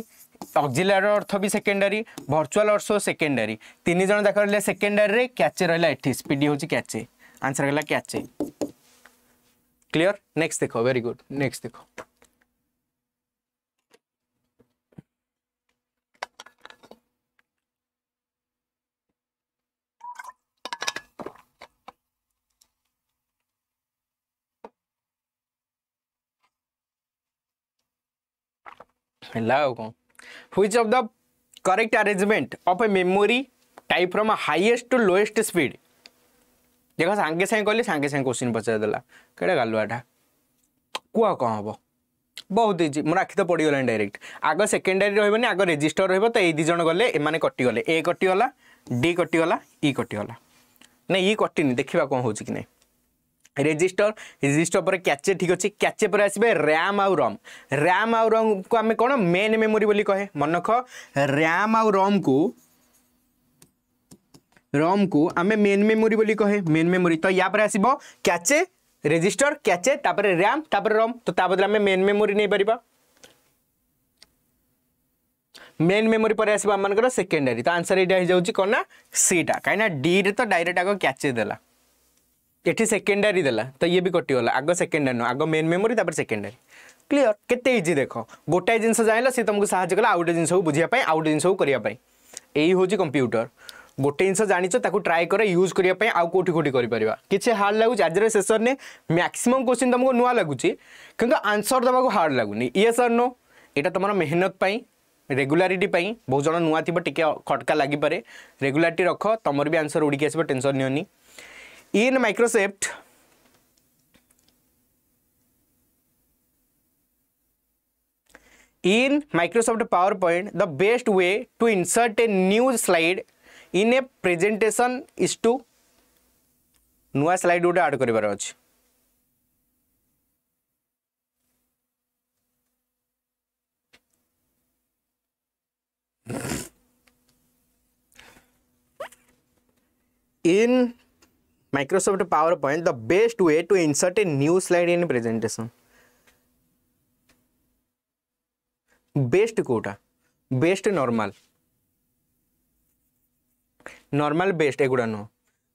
অক্সিলারি অর্থ বি সেকেন্ডারি ভর্চুয়াল অর্থ সেকেন্ডারি তিনি জন যাক রহলে সেকেন্ডারি ক্যাচে রহলা এটি স্পিডি হচ্ছে ক্যাচে আনসার হল ক্যাচে ক্লিয়ার নেক্সট দেখো ভেরি গুড নেক্সট দেখো ହେଲା ଆଉ କ'ଣ which of the correct arrangement of a memory type from highest to lowest speed ଦେଖ ସାଙ୍ଗେ ସାଙ୍ଗେ କହିଲେ ସାଙ୍ଗେ ସାଙ୍ଗେ କୋଶ୍ଚିନ୍ ପଚାରିଦେଲା କେଡ଼େ ଗାଲୁଆଟା କୁହ କ'ଣ ହେବ ବହୁତ ହେଇଛି ମୋର ଆଖି ତ ପଡ଼ିଗଲାଣି ଡାଇରେକ୍ଟ ଆଗ ସେକେଣ୍ଡାରୀ ରହିବନି ଆଗ ରେଜିଷ୍ଟର ରହିବ ତ ଏଇ ଦୁଇ ଜଣ ଗଲେ ଏମାନେ କଟିଗଲେ ଏ କଟିଗଲା ଡି କଟିଗଲା ଇ କଟିଗଲା ନାଇଁ ଇ କଟିନି ଦେଖିବା କ'ଣ ହେଉଛି କି ନାହିଁ रेजिस्टर रेजिस्टर पर कैचे ठीक अच्छे कैचे पर आसपे रैम आउ रम रैम आउ रम को आम कौन मेन मेमोरी बोली कहे मनख रैम आउ रम को रम को आम मेन मेमोरी बोली कहे मेन मेमोरी तो या पर आस कैचे रेजिस्टर कैचे तापर रैम तापर रम तो बदले आम मेन मेमोरी नहीं पार मेन मेमोरी पर आसकर सेकेंडरी तो आंसर यहाँ हो जाए कौन सीटा कहीं डी रे तो डायरेक्ट आगे कैचे देला ये सेकेंडारी देला तो ये भी कटिगला आग सेकेंडारी नुह आग मेन मेमोरी तापर सेकेंडारी क्लीयर केते इजी देख गोटाए जिनस जान सी तुमको साहय कला आउटे जिनस बुझापी आउटे जिनस करने यही हूँ कंप्यूटर गोटे जिनस जाच ट्राए कर यूज करने आउ कौटी कौटी कर किसी हार्ड लगुच आज शेष ने मैक्सीम क्वेश्चन तुमको नुआ लगुच कि आंसर देवा हार्ड लगुनि ये सर नो यहाँ तुम मेहनत पर बहुत जन नुआ थी टे खटका लगिपे रेगुलाटी रख तुम भी आंसर उड़ी आस टेनसन नि in Microsoft in Microsoft PowerPoint the best way to insert a news slide in a presentation is to नुआ स्लाइड गोटे आड कर इन Microsoft PowerPoint the best way to insert a new slide in a presentation. Best कोटा best normal normal best एगुड़ा नुह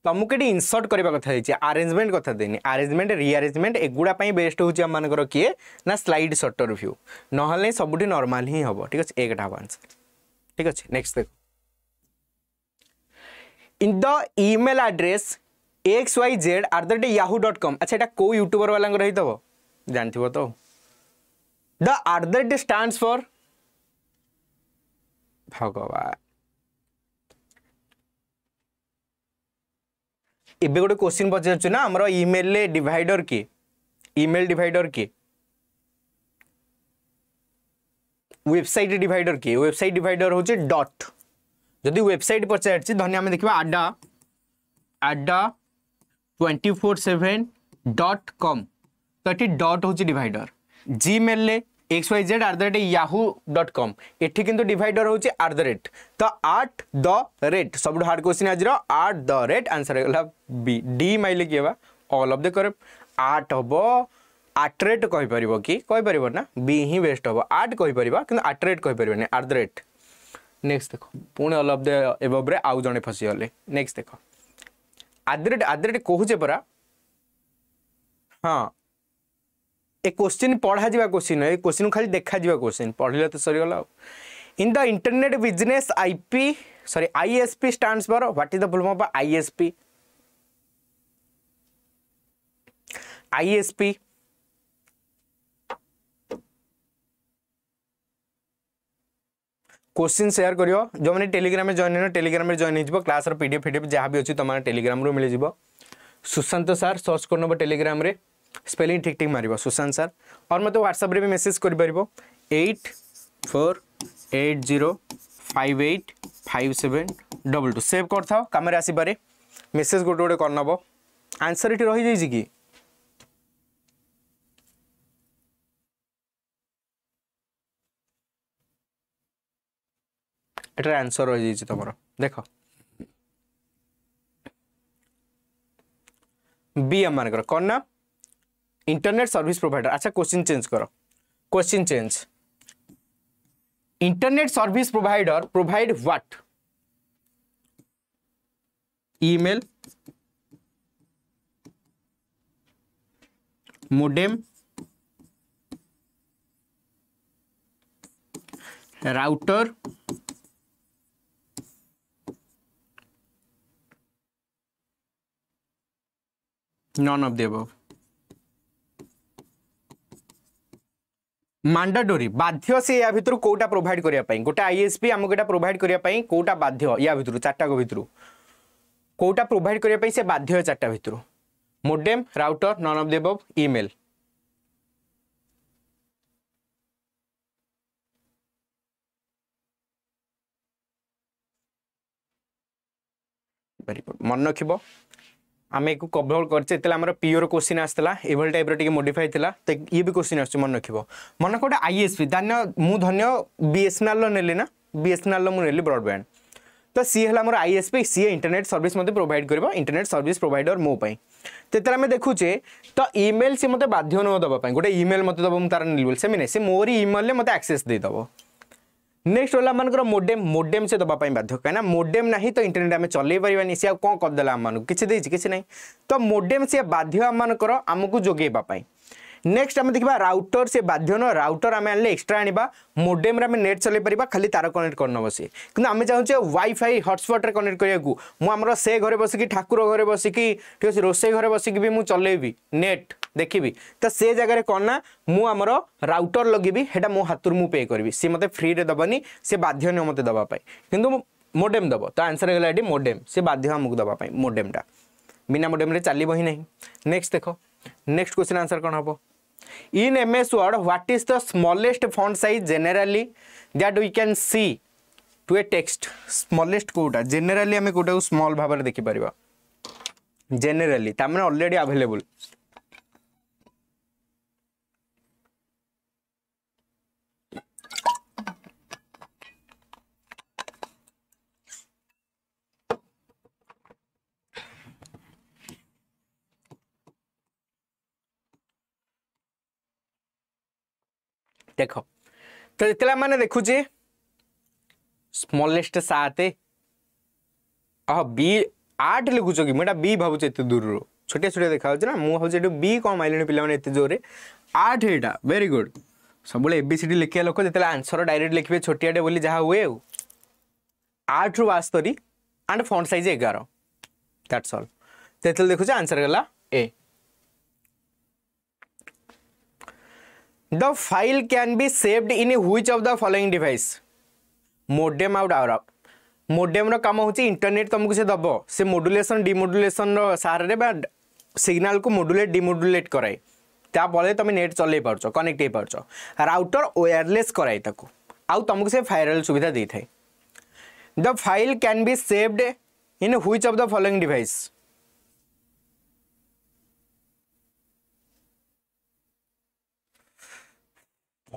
तुमको ये insert करने कथा देती आरेजमेंट कथा देनी आरेजमेंट रिआरेजमेंट एगुड़ा बेस्ट हूँ आम मानकर किए ना स्लाइड सटर भ्यू ना सबुठ नर्माल ही हम ठीक अच्छे एक आंसर ठीक अच्छे नेक्स्ट देख in the email address X Y Z at the rate Yahoo dot com अच्छा यहाँ कौ यूट्यूबर वाला रही थो जान थो तो the at the rate stand for भगवान एवं गोटे क्वेश्चन पचार इमेल डिडर किए इमेल डिडर किए वेबसाइट डिवाइडर किए वेबसाइट डिवाइडर हूँ डट जदि वेबसाइट पचार देखा आडा आडा twenty four seven dot com तो ये डट हूँ डिडर Gmail X Y Z at the rate Yahoo dot com ये डिडर हूँ आट द रेट तो आट द रेट सब हार्ड क्वेश्चन आज आट द रेट आंसर हो मारे किए बा अल अफ द कर आट हम आट रेट कहीपर किपर ना बी हिं बेस्ट हम आट कहीपर कि आट रेट कहीपर आट द रेट नेक्स्ट देख पुणी अल अफ द एब्रे आउ जड़े फसीगले नेक्स्ट देख ଆଦ୍ରେଟ୍ ଆଦ୍ରେଟ୍ କହୁଛେ ପରା ହଁ ଏ କୋଶ୍ଚିନ୍ ପଢ଼ାଯିବା କୋଶ୍ଚିନ୍ ଏ କୋଶ୍ଚିନ୍ ଖାଲି ଦେଖାଯିବା କୋଶ୍ଚିନ୍ ପଢ଼ିଲେ ତ ସରିଗଲା ଆଉ in the internet business I P sorry I S P stands for what is the full form of I S P I S P question share कर जो मैंने टेलीग्राम जइन हो टेलीग्राम जइन हो class PDF फिडीएफ जहाँ भी अच्छी तुम्हारे टेलीग्राम मिल मिल सुशांत सार सर्च कर नब टेलीग्राम स्पेलिंग ठीक ठीक मार सुशांत सार और मत तो ह्वाट्सअप्रे भी मेसेज कर eight four eight zero five eight five seven double two save कर था कमरे आसपे मेसेज गोटे गोटे नब आंसर ये रही जाइए कि एटर आंसर रही जा तुम देख बी एम मान कौन ना इंटरनेट सर्विस प्रोवाइडर अच्छा क्वेश्चन चेंज करो question change internet service provider provide what email modem router None of the above. Mandatory ବାଧ୍ୟ ସେ ୟା ଭିତରୁ କେଉଁଟା ପ୍ରୋଭାଇଡ଼ କରିବା ପାଇଁ ଗୋଟେ ଆଇଏସ୍ପି ଆମକୁ ଏଇଟା ପ୍ରୋଭାଇଡ଼ କରିବା ପାଇଁ କେଉଁଟା ବାଧ୍ୟ ୟା ଭିତରୁ ଚାରିଟାକ ଭିତରୁ କେଉଁଟା ପ୍ରୋଭାଇଡ଼ କରିବା ପାଇଁ ସେ ବାଧ୍ୟ ଚାରିଟା ଭିତରୁ ମୋଡେମ୍ ରାଉଟର ନନ୍ ଅଫ୍ ଦେବବ ଇମେଲ୍ ଭେରି ଗୁଡ୍ ମନେ ରଖିବ आम एक कभर करते आम पिओर क्वेश्चन आसाला ये टाइप रे मोडिफाई था तो ये भी क्वेश्चन आस मन रख मन गोटे आई एस पी धान्य मुझ धन्य बीएसएनएल नेली ना बीएसएनएल मुझे ब्रडबैंड तो सी है आम आई एस पी सी इंटरनेट सर्विस मत प्रोभाइड कर इंटरनेट सर्विस प्रोभाइडर मो तेतर तो आम देखुचे तो इमेल सी मतलब बाध्य नुह दवाई गोटे इमेल मत दब तार नील से मोरी इमेल में मत आक्सेस देदेव নেক্সট রহলা আমার মোডেম মোডেম সে দেওয়া বাধ্য কিনা মোডেম না তো ইন্টারনেট আমি চলাই পারি সে কম করেদেলা আমি কিছু দিয়েছি কিছু না তো মোডেম সে বাধ্য আমার আমি যোগাইবা নেক্সট আমি দেখবা রাউটর সে বাধ্য নয় রাউটর আমি আনলে এক্সট্রা আনবা মোডেমরে আমি নেট চলাই পারিবা খালি তার কনেক্ট করে বসে কিন্তু আমি চাহুছে ওয়াইফাই হটস্পট্রে কনেক্ট করা মু আমার সে ঘরে বসিকি ঠাকুর ঘরে বসিকি ঠিক আছে রোষেই ঘরে বসিকি বি মু চলাইবি নেট ଦେଖିବି ତ ସେ ଜାଗାରେ କ'ଣ ନା ମୁଁ ଆମର ରାଉଟର ଲଗେଇବି ସେଇଟା ମୋ ହାତରୁ ମୁଁ ପେ କରିବି ସିଏ ମୋତେ ଫ୍ରିରେ ଦେବନି ସେ ବାଧ୍ୟ ନୁହେଁ ମୋତେ ଦେବା ପାଇଁ କିନ୍ତୁ ମୋଡେମ୍ ଦେବ ତ ଆନ୍ସର୍ ହେଇଗଲା ଏଠି ମୋଡେମ୍ ସେ ବାଧ୍ୟ ଆମକୁ ଦେବା ପାଇଁ ମୋଡେମ୍ଟା ବିନା ମୋଡେମ୍ରେ ଚାଲିବ ହିଁ ନାହିଁ ନେକ୍ସଟ ଦେଖ ନେକ୍ସଟ କ୍ୱେଶ୍ଚିନ୍ ଆନ୍ସର୍ କ'ଣ ହେବ in ms word what is the smallest font size generally that we can see to a text smallest Kota generally हमें कोटा को small भावर देखी परिवा generally तामने already available देख तो जो मैंने देखुचे स्मलेट सात अह बी आठ लिखुच कि मुझे बी भाव एत दूर रु छोटे छोटे देखा ना मुझे बी कौन मारे पे जोर आठ एटा भेरी गुड सब एसी लिखा लोक जो आंसर डायरेक्ट लिखे छोटे बोली जहाँ हुए आठ रु बास्तरी आंड फंड सैज एगार दैट्स अल्ल तो देखुचे आंसर गला A the file can be saved in which of the following device modem आउट आउर मोडेम काम हो इंटरनेट तुमको सी दब से मोडुलेसन डिमोडुलेसन रहारे सिग्नाल को मोडुलेट डिमोडुलेट कराए ताल तुम नेट चल पार कनेक्ट हो पार राउटर वायरलेस कराए तुमको से फायरल सुविधा दे था the file can be saved in which of the following device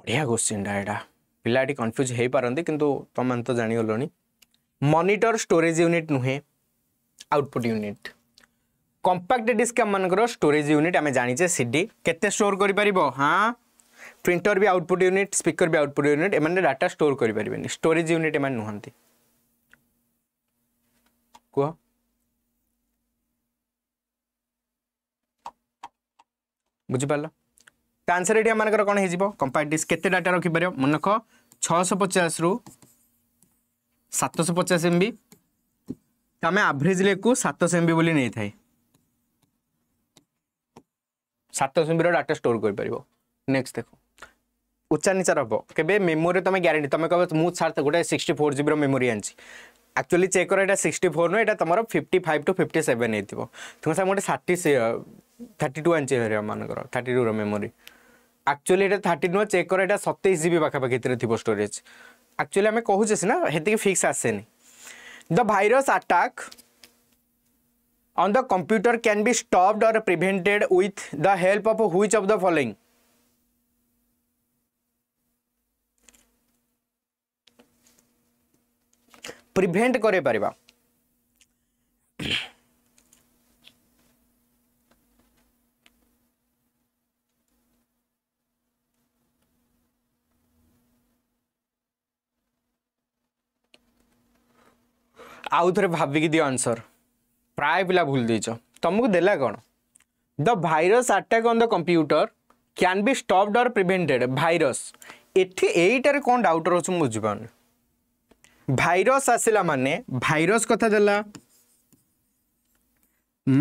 ବଢ଼ିଆ କୋଶ୍ଚିନ୍ଟା ଏଇଟା ପିଲା ଏଠି କନଫ୍ୟୁଜ୍ ହେଇପାରନ୍ତି କିନ୍ତୁ ତମମାନେ ତ ଜାଣିଗଲଣି ମନିଟର ଷ୍ଟୋରେଜ୍ ୟୁନିଟ୍ ନୁହେଁ ଆଉଟପୁଟ୍ ୟୁନିଟ୍ କମ୍ପାକ୍ଟ ଡିସ୍କମାନଙ୍କର ଷ୍ଟୋରେଜ୍ ୟୁନିଟ୍ ଆମେ ଜାଣିଛେ ସି ଡି କେତେ ଷ୍ଟୋର୍ କରିପାରିବ ହଁ ପ୍ରିଣ୍ଟର ବି ଆଉଟପୁଟ୍ ୟୁନିଟ୍ ସ୍ପିକର ବି ଆଉଟପୁଟ୍ ୟୁନିଟ୍ ଏମାନେ ଡାଟା ଷ୍ଟୋର୍ କରିପାରିବେନି ଷ୍ଟୋରେଜ୍ ୟୁନିଟ୍ ଏମାନେ ନୁହନ୍ତି କୁହ ବୁଝିପାରିଲ ତ ଆନ୍ସର ଏଠି ଆମମାନଙ୍କର କ'ଣ ହେଇଯିବ କମ୍ପାର୍ଟିସ୍ କେତେ ଡାଟା ରଖିପାରିବ ମନେ ରଖ ଛଅଶହ ପଚାଶରୁ ସାତଶହ ପଚାଶ ଏମ୍ ବି ଆମେ ଆଭରେଜ୍ ଲେକୁ ସାତଶହ ଏମ୍ ବି ବୋଲି ନେଇଥାଏ ସାତଶହ ଏମ୍ବିର ଡାଟା ଷ୍ଟୋର୍ କରିପାରିବ ନେକ୍ସଟ୍ ଦେଖ ଉଚ୍ଚା ନିଚାର ହେବ କେବେ ମେମୋରି ତମେ ଗ୍ୟାରେଣ୍ଟି ତମେ କହିବ ମୁଁ ସାର୍ ଗୋଟେ ସିକ୍ସଟି ଫୋର୍ ଜିବିର ମେମୋରି ଆଣିଛି ଆକ୍ଚୁଆଲି ଚେକ୍ କର ଏଇଟା ସିକ୍ସଟି ଫୋର୍ ନୁହେଁ ଏଇଟା ତମର fifty five two fifty seven ହେଇଥିବ ତୁମେ ସାର୍ ଗୋଟେ ଷାଠି থার্টি টু ইঞ্চি হেরিয়া ମାନଙ୍କର থার্টি টুର মেমোরি ଆକ୍ଚୁଆଲି ଏଇଟା ଥାର୍ଟି ନୁହଁ ଚେକ୍ କର ଏଇଟା ସତେଇଶ ଜି ବି ପାଖାପାଖି ଏଥିରେ ଥିବ ଷ୍ଟୋରେଜ୍ ଆକ୍ଚୁଆଲି ଆମେ କହୁଛେ ସିନା ସେତିକି ଫିକ୍ସ ଆସେନି the virus attack on the computer can be stopped or prevented with the help of which of the following prevent kare pariba ଆଉଥରେ ଭାବିକି ଦିଅ ଆନ୍ସର୍ ପ୍ରାୟ ପିଲା ଭୁଲ ଦେଇଛ ତୁମକୁ ଦେଲା କ'ଣ the virus attack on the computer can be stopped or prevented virus ଏଠି ଏଇଟାରେ କ'ଣ ଡାଉଟ୍ ରହୁଛି ମୁଁ ବୁଝିପାରୁନି ଭାଇରସ୍ ଆସିଲା ମାନେ ଭାଇରସ୍ କଥା ଦେଲା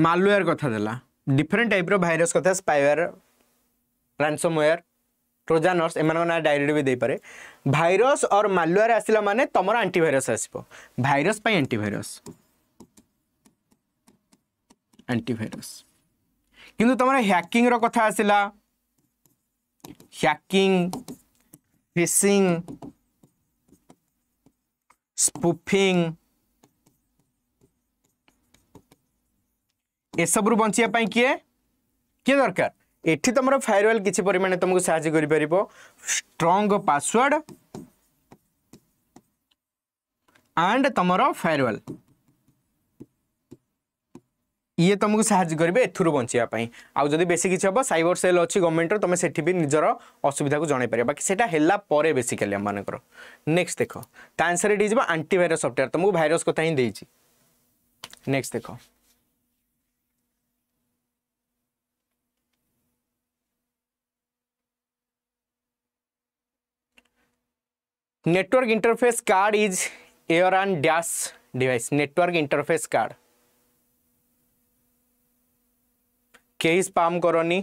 ମାଲୱେୟାର କଥା ଦେଲା ଡିଫରେଣ୍ଟ ଟାଇପ୍ର ଭାଇରସ୍ କଥା ସ୍ପାଇୱେୟାର ରାନ୍ସମ୍ ୱେୟାର ট্রোজানর্স এমানক ডায়েরি বি দিয়ে ভাইরস অর মালওয়্যার আসলা মানে তোমার আন্টিভাইরস আসব ভাইরস পাই আন্টিভাইরস আন্টিভাইরস কিন্তু তোমার হ্যাকিং র কথা আসিলা হ্যাকিং ফিসিং স্পুফিং এসবু বঞ্চা কি কি দরকার এটি তোমার ফায়ারওয়াল কিছু পরিমাণে তোমাকে সাহায্য করে পারিব স্ট্রং পাসওয়ার্ড আন্ড তোমার ফায়ারওয়াল ইয়ে তোমাকে সাহায্য করবে এর বঞ্চা আদি বেশি কিছু হব সাইবর সেল অছি গভর্নমেন্টর তুমি সেটি বি নিজের অসুবিধা জনাই পার বাকি সেটা হেলা পরে বেসিকালি আমার নেক্সট দেখ তা আনসার এটি যাব আন্টিভাইরস সফটওয়্যার তোমাকে ভাইরস কথা হি দিয়েছি নেক্সট দেখ network interface card is air and dash device network interface card के स्पाम करोनी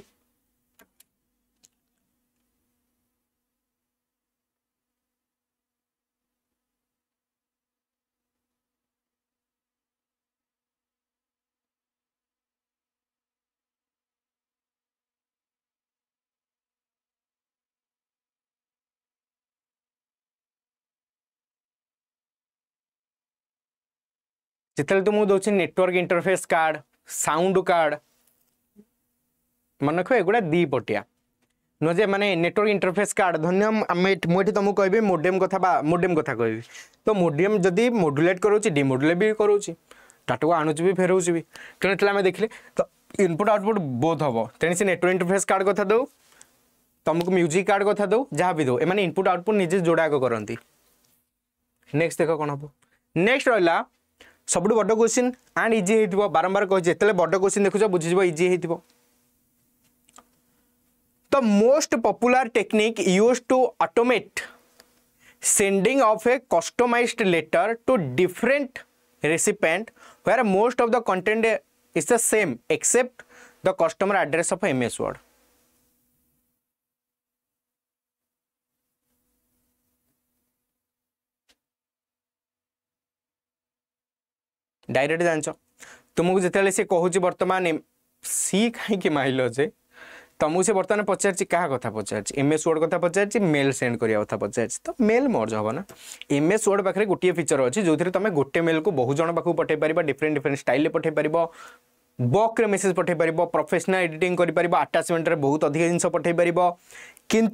ଯେତେବେଳେ ତ ମୁଁ ଦେଉଛି network interface card sound card ମନେ ରଖିବ ଏଗୁଡ଼ା ଦୁଇ ପଟିଆ ନୁହଁ ଯେ ମାନେ ନେଟୱାର୍କ ଇଣ୍ଟରଫେସ୍ କାର୍ଡ଼ ଧନ୍ୟ ଆମେ ମୁଁ ଏଠି ତୁମକୁ କହିବି ମୋଡିୟମ୍ କଥା ବା ମୋଡିୟମ୍ କଥା କହିବି ତ ମୋଡିୟମ୍ ଯଦି ମୋଡୁଲେଟ୍ କରାଉଛି ଡିମୋଡୁଲେଟ୍ ବି କରାଉଛି ଡାଟାକୁ ଆଣୁଛି ବି ଫେରଉଛି ବି ତେଣୁ ଯେତେବେଳେ ଆମେ ଦେଖିଲେ ତ ଇନପୁଟ୍ ଆଉଟପୁଟ୍ ବୋଧ ହେବ ତେଣୁ ସେ ନେଟୱାର୍କ ଇଣ୍ଟରଫେସ୍ କାର୍ଡ଼ କଥା ଦେଉ ତୁମକୁ ମ୍ୟୁଜିକ୍ କାର୍ଡ଼ କଥା ଦେଉ ଯାହା ବି ଦେଉ ଏମାନେ ଇନପୁଟ୍ ଆଉଟପୁଟ୍ ନିଜେ ଯୋଡ଼ାକ କରନ୍ତି ନେକ୍ସଟ ଦେଖ କ'ଣ ହେବ ନେକ୍ସଟ ରହିଲା सब बड़ क्वेश्चन एंड इजी हो बारंबार कहते बड़ क्वेश्चन देखु बुझे इजी हो तो most popular technique use to automate sending of a customise letter to different recipient where most of the content is the same except the customer address of MS Word direct जान तुमको जिते सी कह बर्तमान सी कहीं mile जे तुमको सी बर्तमान पचार क्या कथा पचार एम एस वर्ड क्या पचार मेल सेंड करने कथा पचार तो मेल मर्ज हम ना एम एस वर्ड पाखे गोटे फिचर अच्छी जो थी तुम गोटे मेल को बहुत जन पाक पठे पार डिफरेन्ट डिफरेन्ट स्टाइल पठे पार बक्रे मेसेज पठे पार प्रफेसनाल एडिट कर आटाचमेंट बहुत अधिक जिन पठे पार कि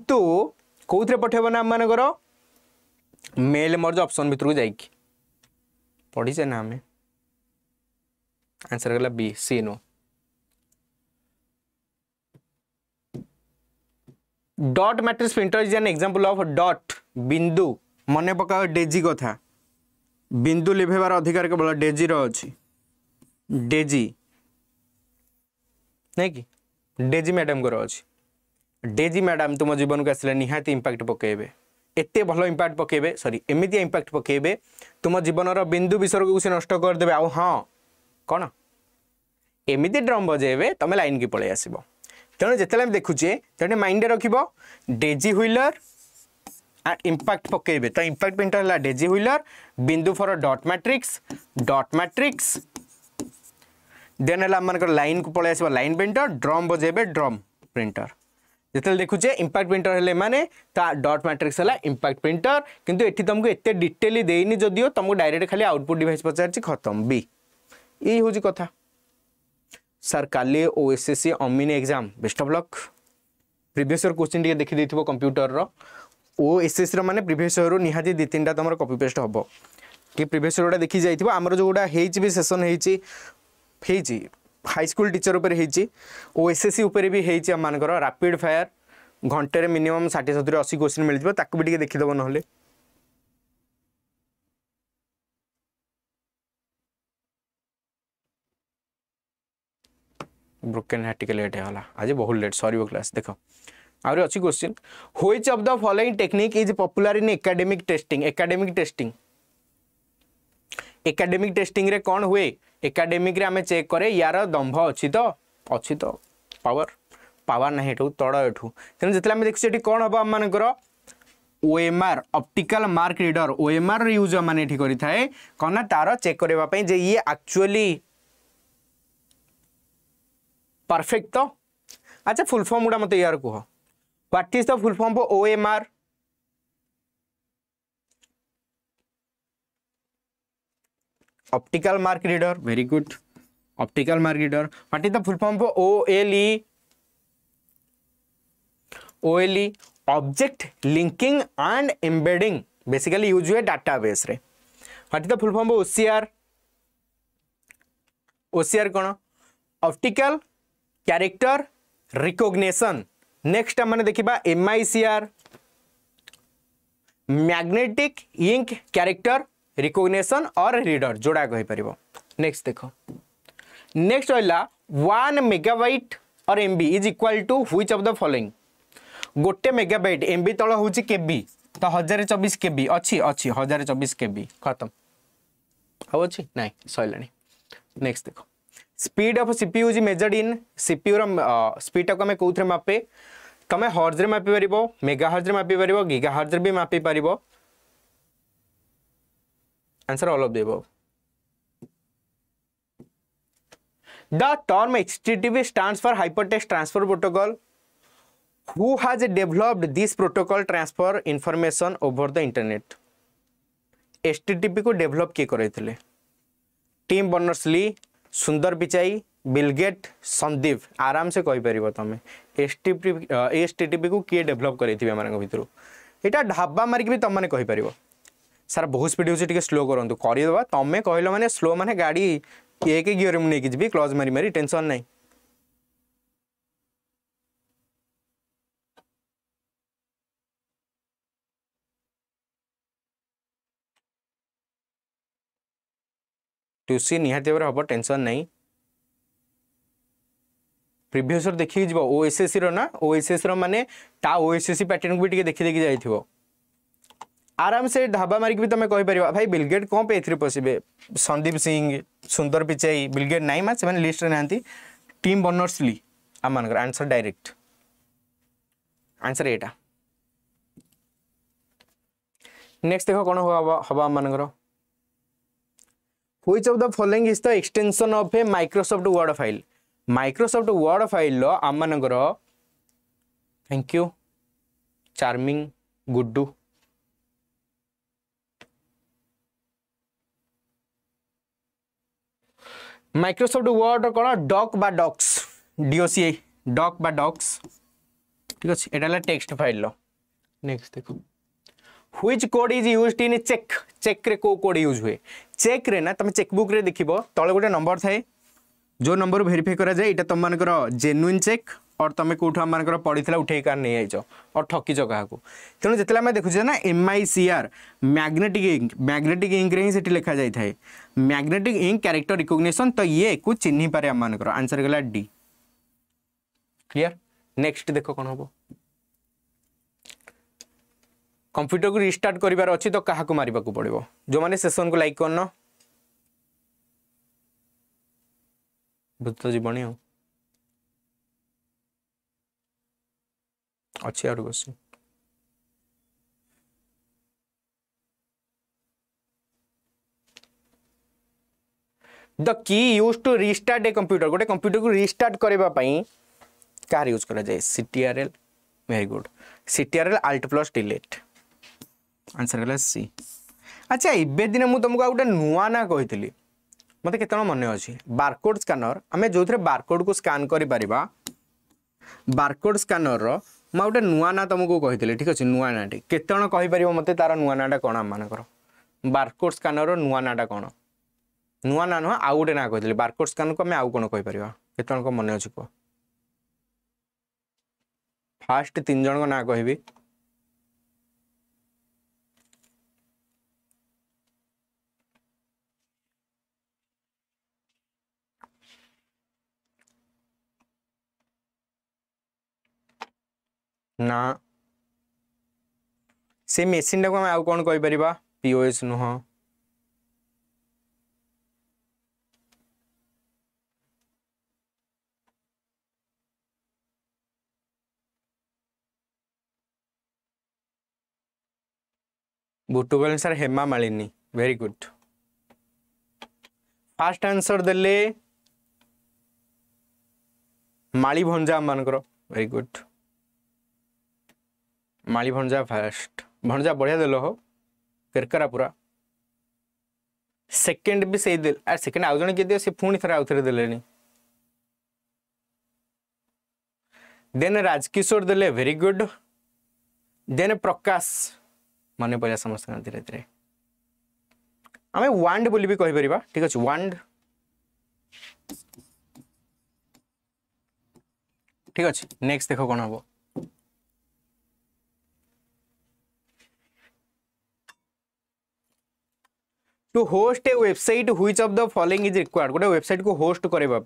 कौन पठेब ना आम मेल मर्ज अपसन भितर को जाकि पढ़ी चेना आम आंसर अगला बी सी नो dot matrix printer is an example of dot बिंदु मन पका डेजी कथा बिंदु लिभेबार अधिकार केवल डेजी अच्छी डेजी नहीं कि डेजी मैडम अच्छी डेजी मैडम तुम जीवन को आसे निहांपैक्ट पकेबे एत भल इंपैक्ट पकेबे सरी एमती इंपैक्ट पकेबे तुम जीवन बिंदु विसर्ग को नष्ट करदे आँ କ'ଣ ଏମିତି ଡ୍ରମ୍ ବଜେଇବେ ତୁମେ ଲାଇନ୍କି ପଳେଇ ଆସିବ ତେଣୁ ଯେତେବେଳେ ଆମେ ଦେଖୁଛେ ତେଣୁ ମାଇଣ୍ଡରେ ରଖିବ ଡେଜି ହୁଇଲର ଆଣ୍ଡ ଇମ୍ପାକ୍ଟ ପକାଇବେ ତ ଇମ୍ପାକ୍ଟ ପେଣ୍ଟର ହେଲା ଡେଜି ହୁଇଲର ବିନ୍ଦୁ for dot matrix dot matrix then ହେଲା ଆମମାନଙ୍କର ଲାଇନ୍କୁ ପଳେଇ ଆସିବ ଲାଇନ୍ ପ୍ରିଣ୍ଟର ଡ୍ରମ୍ ବଜେଇବେ ଡ୍ରମ୍ ପ୍ରିଣ୍ଟର যেতলে দেখুছে ইম্প্যাক্ট প্রিন্টর হলে মানে তা ডট ম্যাট্রিক্স হল ইম্প্যাক্ট প্রিন্টর কিন্তু এটি তোমাকে এত ডিটেলি দেইনি যদিও তোমাকে ডাইরেক্ট খালি আউটপুট ডিভাইস পচারছি খতম বি ଏଇ ହେଉଛି କଥା ସାର୍ କାଲି ଓ ଏସ୍ ଏସ୍ ସି ଅମିନି exam best of luck previous year question ଟିକେ ଦେଖିଦେଇଥିବ କମ୍ପ୍ୟୁଟରର ଓ ଏସ୍ ଏସ୍ର ମାନେ ପ୍ରିଭିୟସ୍ ଇୟର୍ରୁ ନିହାତି ଦୁଇ ତିନିଟା ତୁମର କପି ପେଷ୍ଟ ହେବ କି ପ୍ରିଭିୟସ୍ ଇୟର୍ଟା ଦେଖି ଯାଇଥିବ ଆମର ଯେଉଁଗୁଡ଼ା ହେଇଛି ବି ସେସନ୍ ହେଇଛି ହେଇଛି ହାଇସ୍କୁଲ ଟିଚର ଉପରେ ହେଇଛି ଓ ଏସ୍ ଏସ୍ ସି ଉପରେ ବି ହେଇଛି ଆମମାନଙ୍କର ରାପିଡ଼ ଫାୟାର ଘଣ୍ଟାରେ ମିନିମମ୍ ଷାଠିଏ ସତୁରି ଅଶୀ କୋଶ୍ଚିନ୍ ମିଳିଯିବ ତାକୁ ବି ଟିକେ ଦେଖିଦେବ ନହେଲେ ବ୍ରୋକେନ୍ ଏହା ଟିକେ ଲେଟ୍ ହେଇଗଲା ଆଜି ବହୁତ ଲେଟ୍ ସରିବ କ୍ଲାସ୍ ଦେଖ ଆହୁରି ଅଛି question which of the following technique is popular in academic testing academic testing academic ଟେଷ୍ଟିଂରେ କ'ଣ ହୁଏ ଏକାଡେମିକ୍ରେ ଆମେ ଚେକ୍ କରେ ୟାର ଦମ୍ଭ ଅଛି ତ ଅଛି ତ ପାୱାର ପାୱାର ନାହିଁ ଏଠୁ ତଡ଼ ଏଠୁ ତେଣୁ ଯେତେବେଳେ ଆମେ ଦେଖୁଛୁ ଏଠି କ'ଣ ହେବ ଆମମାନଙ୍କର OMR optical mark reader OMR use মানে এটি করে থাকে কারণ তার চেক করা যে ইয়ে আকচুয়ালি परफेक्ट तो अच्छा फुल फॉर्म गुडा मते यार कह what is the full form for OMR optical mark reader very good optical mark reader what is the full form for OLE OLE object linking and embedding basically use हुए database रे what is the full form for OCR OCR कोन optical character recognition next आम देखा M I C R magnetic ink character recognition और reader जोड़ा पार next देख next रहा वन मेगाबाइट और M B is equal to which of the following गोटे मेगाबाइट एम बी तल हूँ के बी तो हजार चबीश के बी अच्छी अच्छी हजार चबीश के बी खत्म हाँ अच्छी ना सरला नेक्स्ट देखो speed of CPU measured in सीपी रपीड टाक कौन मापे तुम्हें हर्ज्रे मापि पार मेगा हर्ज्रे मापि पार गिगा हर्ज्रे भी मापि पार answer all of the term H T T transfer hypertext transfer protocol who has developed this protocol transfer information over the internet H को डेभलप किए कर Tim Berners Lee Sundar Pichai Bill Gates Sandeep ଆରାମସେ କହିପାରିବ ତମେ ଏସ୍ଟିପି ଏସ୍ଟିଟିପିକୁ କିଏ ଡେଭଲପ୍ କରେଇଥିବେ ଏମାନଙ୍କ ଭିତରୁ ଏଇଟା ଢାବା ମାରିକି ବି ତମମାନେ କହିପାରିବ ସାର୍ ବହୁତ ସ୍ପିଡ୍ ହେଉଛି ଟିକେ ସ୍ଲୋ କରନ୍ତୁ କରିଦେବା ତମେ କହିଲ ମାନେ ସ୍ଲୋ ମାନେ ଗାଡ଼ି ଏକ ଗିଅରରେ ମୁଁ ନେଇକି ଯିବି କ୍ଲଜ୍ ମାରି ମାରି ଟେନସନ୍ ନାହିଁ টু সি নিহতি ভাবে হব টেনশন নাই প্রিভিয়স ইয়র দেখি যাব ওএসএসসি র না ওএসএসসি র মানে তা ওএসএসসি প্যাটার্ন को भी टे देखी देखि जाइथिबो आराम से ढाबा मारिक भी तुम्हें कही पार भाई बिलगेट कौन पे ए पशे संदीप सिंह सुंदर पिचाई बिलगेट नाई मैं से लिस्ट ना टीम ली आम मान आंसर डायरेक्ट आंसर यहाँ नेक्स्ट देख कौन हम आम मानकर which of the following is the extension of a microsoft word file microsoft word file lo ammanangara thank you charming guddu Microsoft Word कौन डक बा डक्स डीओसीए डक बा डक्स ठीक अच्छे एटा टेक्स्ट फाइल नेक्स्ट देखो which code is use in check check रे को कोड यूज हुए चेक रे ना तुम चेकबुक देख तले गोटे नंबर थाए जो नंबर भेरीफाए करा जाए ये तुम मान जेन्युन चेक और तुम कौट पढ़ी था उठे कार नहीं आई और ठकीच क्या तेणु जिते आम देखु ना M I C R magnetic ink magnetic इंक्रे हिंटी लिखा जाए था मैग्नेटिक इंक क्यारेक्टर रिकग्नेसन तो ये को चिन्ह पारे आम मानकर आंसर गला डी क्लीयर नेक्स्ट देख कौन हम কম্প্যুটরকে রিস্টার্ট করবার অছি তো কাহাকু মারিবাকু পড়িব যে সেসনকু লাইক করন ভূত জীবনী আও ଅଛି ଆହୁରି question the key use to restart a computer ଗୋଟେ କମ୍ପ୍ୟୁଟରକୁ ରିଷ୍ଟାର୍ଟ କରିବା ପାଇଁ କାହାର ୟୁଜ୍ କରାଯାଏ C T R L very good C T R L alt plus delete answer ହେଲା ସି ଆଚ୍ଛା ଏବେ ଦିନେ ମୁଁ ତୁମକୁ ଆଉ ଗୋଟେ ନୂଆ ନାଁ କହିଥିଲି ମୋତେ କେତେବେଳେ ମନେ ଅଛି ବାରକୋଡ଼ ସ୍କାନର ଆମେ ଯେଉଁଥିରେ ବାରକୋଡ଼କୁ ସ୍କାନ୍ କରିପାରିବା ବାରକୋଡ଼ ସ୍କାନରର ମୁଁ ଆଉ ଗୋଟେ ନୂଆ ନାଁ ତୁମକୁ କହିଥିଲି ଠିକ୍ ଅଛି ନୂଆ ନାଁଟି କେତେ ଜଣ କହିପାରିବ ମୋତେ ତା'ର ନୂଆ ନାଁଟା କ'ଣ ଆମମାନଙ୍କର ବାରକୋଡ଼ ସ୍କାନରର ନୂଆ ନାଁଟା କ'ଣ ନୂଆ ନାଁ ନୁହଁ ଆଉ ଗୋଟେ ନାଁ କହିଥିଲି ବାରକୋଡ଼ ସ୍କାନରକୁ ଆମେ ଆଉ କ'ଣ କହିପାରିବା କେତେ ଜଣଙ୍କ ମନେ ଅଛି କୁହ ଫାଷ୍ଟ ତିନି ଜଣଙ୍କ ନାଁ କହିବି ନା ସେ ମେସିନ୍ଟାକୁ ଆମେ ଆଉ କ'ଣ କହିପାରିବା ପିଓଏସ୍ ନୁହଁ ଭୁଟୁ କହିଲେ sir Hema Malini very good fast answer ଦେଲେ ମାଳି ଭଞ୍ଜା ଆମମାନଙ୍କର very good Mali Bhanja fast Bhanja बढ़िया दिल हो फिरकरा पूरा सेकेंड भी सही दिल आ सेकेंड आउ जन किए दिए सी पुणी थे आउ थे दे देन राजकिशोर दे वेरी गुड देन प्रकाश मन पड़ा समस्त धीरे धीरे आम वांड बोली भी कहीपर ठीक अच्छे वांड ठीक अच्छे नेक्स्ट देख कौन हम to host a website which of the following is required गोटे वेबसाइट को होस्ट करवा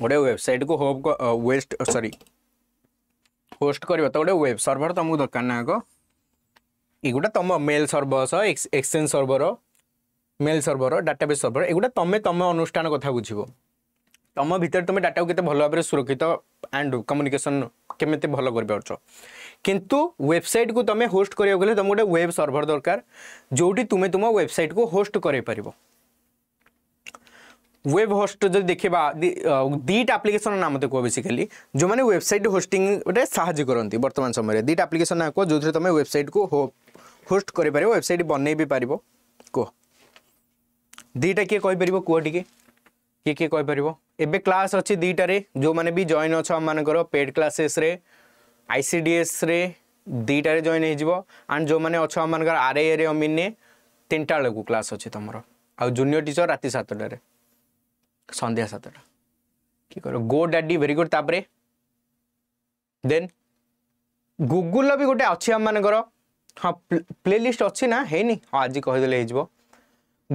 गोटे वेबसाइट को होप वेस्ट सॉरी होस्ट कर तो गोटे वेब सर्वर तुमको दरकार ना आग एगुटा तुम मेल सर्भर सह exchange server mail server database server एगुटा तुम तुम अनुष्ठान कथा बुझे ତମ ଭିତରେ ତୁମେ ଡାଟାକୁ କେତେ ଭଲ ଭାବରେ ସୁରକ୍ଷିତ ଆଣ୍ଡ କମ୍ୟୁନିକେସନ୍ କେମିତି ଭଲ କରିପାରୁଛ କିନ୍ତୁ ୱେବସାଇଟ୍କୁ ତୁମେ ହୋଷ୍ଟ କରିବାକୁ ହେଲେ ତୁମକୁ ଗୋଟେ ୱେବ୍ ସର୍ଭର ଦରକାର ଯେଉଁଠି ତୁମେ ତୁମ ୱେବସାଇଟ୍କୁ ହୋଷ୍ଟ କରାଇପାରିବ ୱେବ୍ ହୋଷ୍ଟ ଯଦି ଦେଖିବା ଦୁଇଟା ଆପ୍ଲିକେସନ୍ ନାମ ତ କୁହ ବେସିକାଲି ଯେଉଁମାନେ ୱେବସାଇଟ୍ ହୋଷ୍ଟିଂରେ ସାହାଯ୍ୟ କରନ୍ତି ବର୍ତ୍ତମାନ ସମୟରେ ଦୁଇଟା ଆପ୍ଲିକେସନ୍ ନାଁ କୁହ ଯେଉଁଥିରେ ତୁମେ ୱେବସାଇଟ୍କୁ ହୋଷ୍ଟ କରିପାରିବ ୱେବସାଇଟ୍ ବନେଇ ବି ପାରିବ କୁହ ଦୁଇଟା କିଏ କହିପାରିବ କୁହ ଟିକେ କିଏ କିଏ କହିପାରିବ ଏବେ କ୍ଲାସ୍ ଅଛି ଦୁଇଟାରେ ଯେଉଁମାନେ ବି ଜଏନ୍ ଅଛ ଆମମାନଙ୍କର ପେଡ଼୍ କ୍ଲାସେସ୍ରେ ଆଇ ସି ଡି ଏସ୍ରେ ଦୁଇଟାରେ ଜଏନ୍ ହେଇଯିବ ଆଣ୍ଡ ଯେଉଁମାନେ ଅଛ ଆମମାନଙ୍କର ଆର୍ ଆଇରେ ଅମିନ୍ରେ ତିନିଟା ବେଳକୁ କ୍ଲାସ୍ ଅଛି ତୁମର ଆଉ ଜୁନିୟର ଟିଚର୍ ରାତି ସାତଟାରେ ସନ୍ଧ୍ୟା ସାତଟା କିଏ କର ଗୋ ଡାଡି ଭେରି ଗୁଡ୍ ତାପରେ ଦେନ୍ ଗୁଗୁଲର ବି ଗୋଟେ ଅଛି ଆମମାନଙ୍କର ହଁ ପ୍ଲେ ଲିଷ୍ଟ ଅଛି ନା ହେଇନି ହଁ ଆଜି କହିଦେଲେ ହେଇଯିବ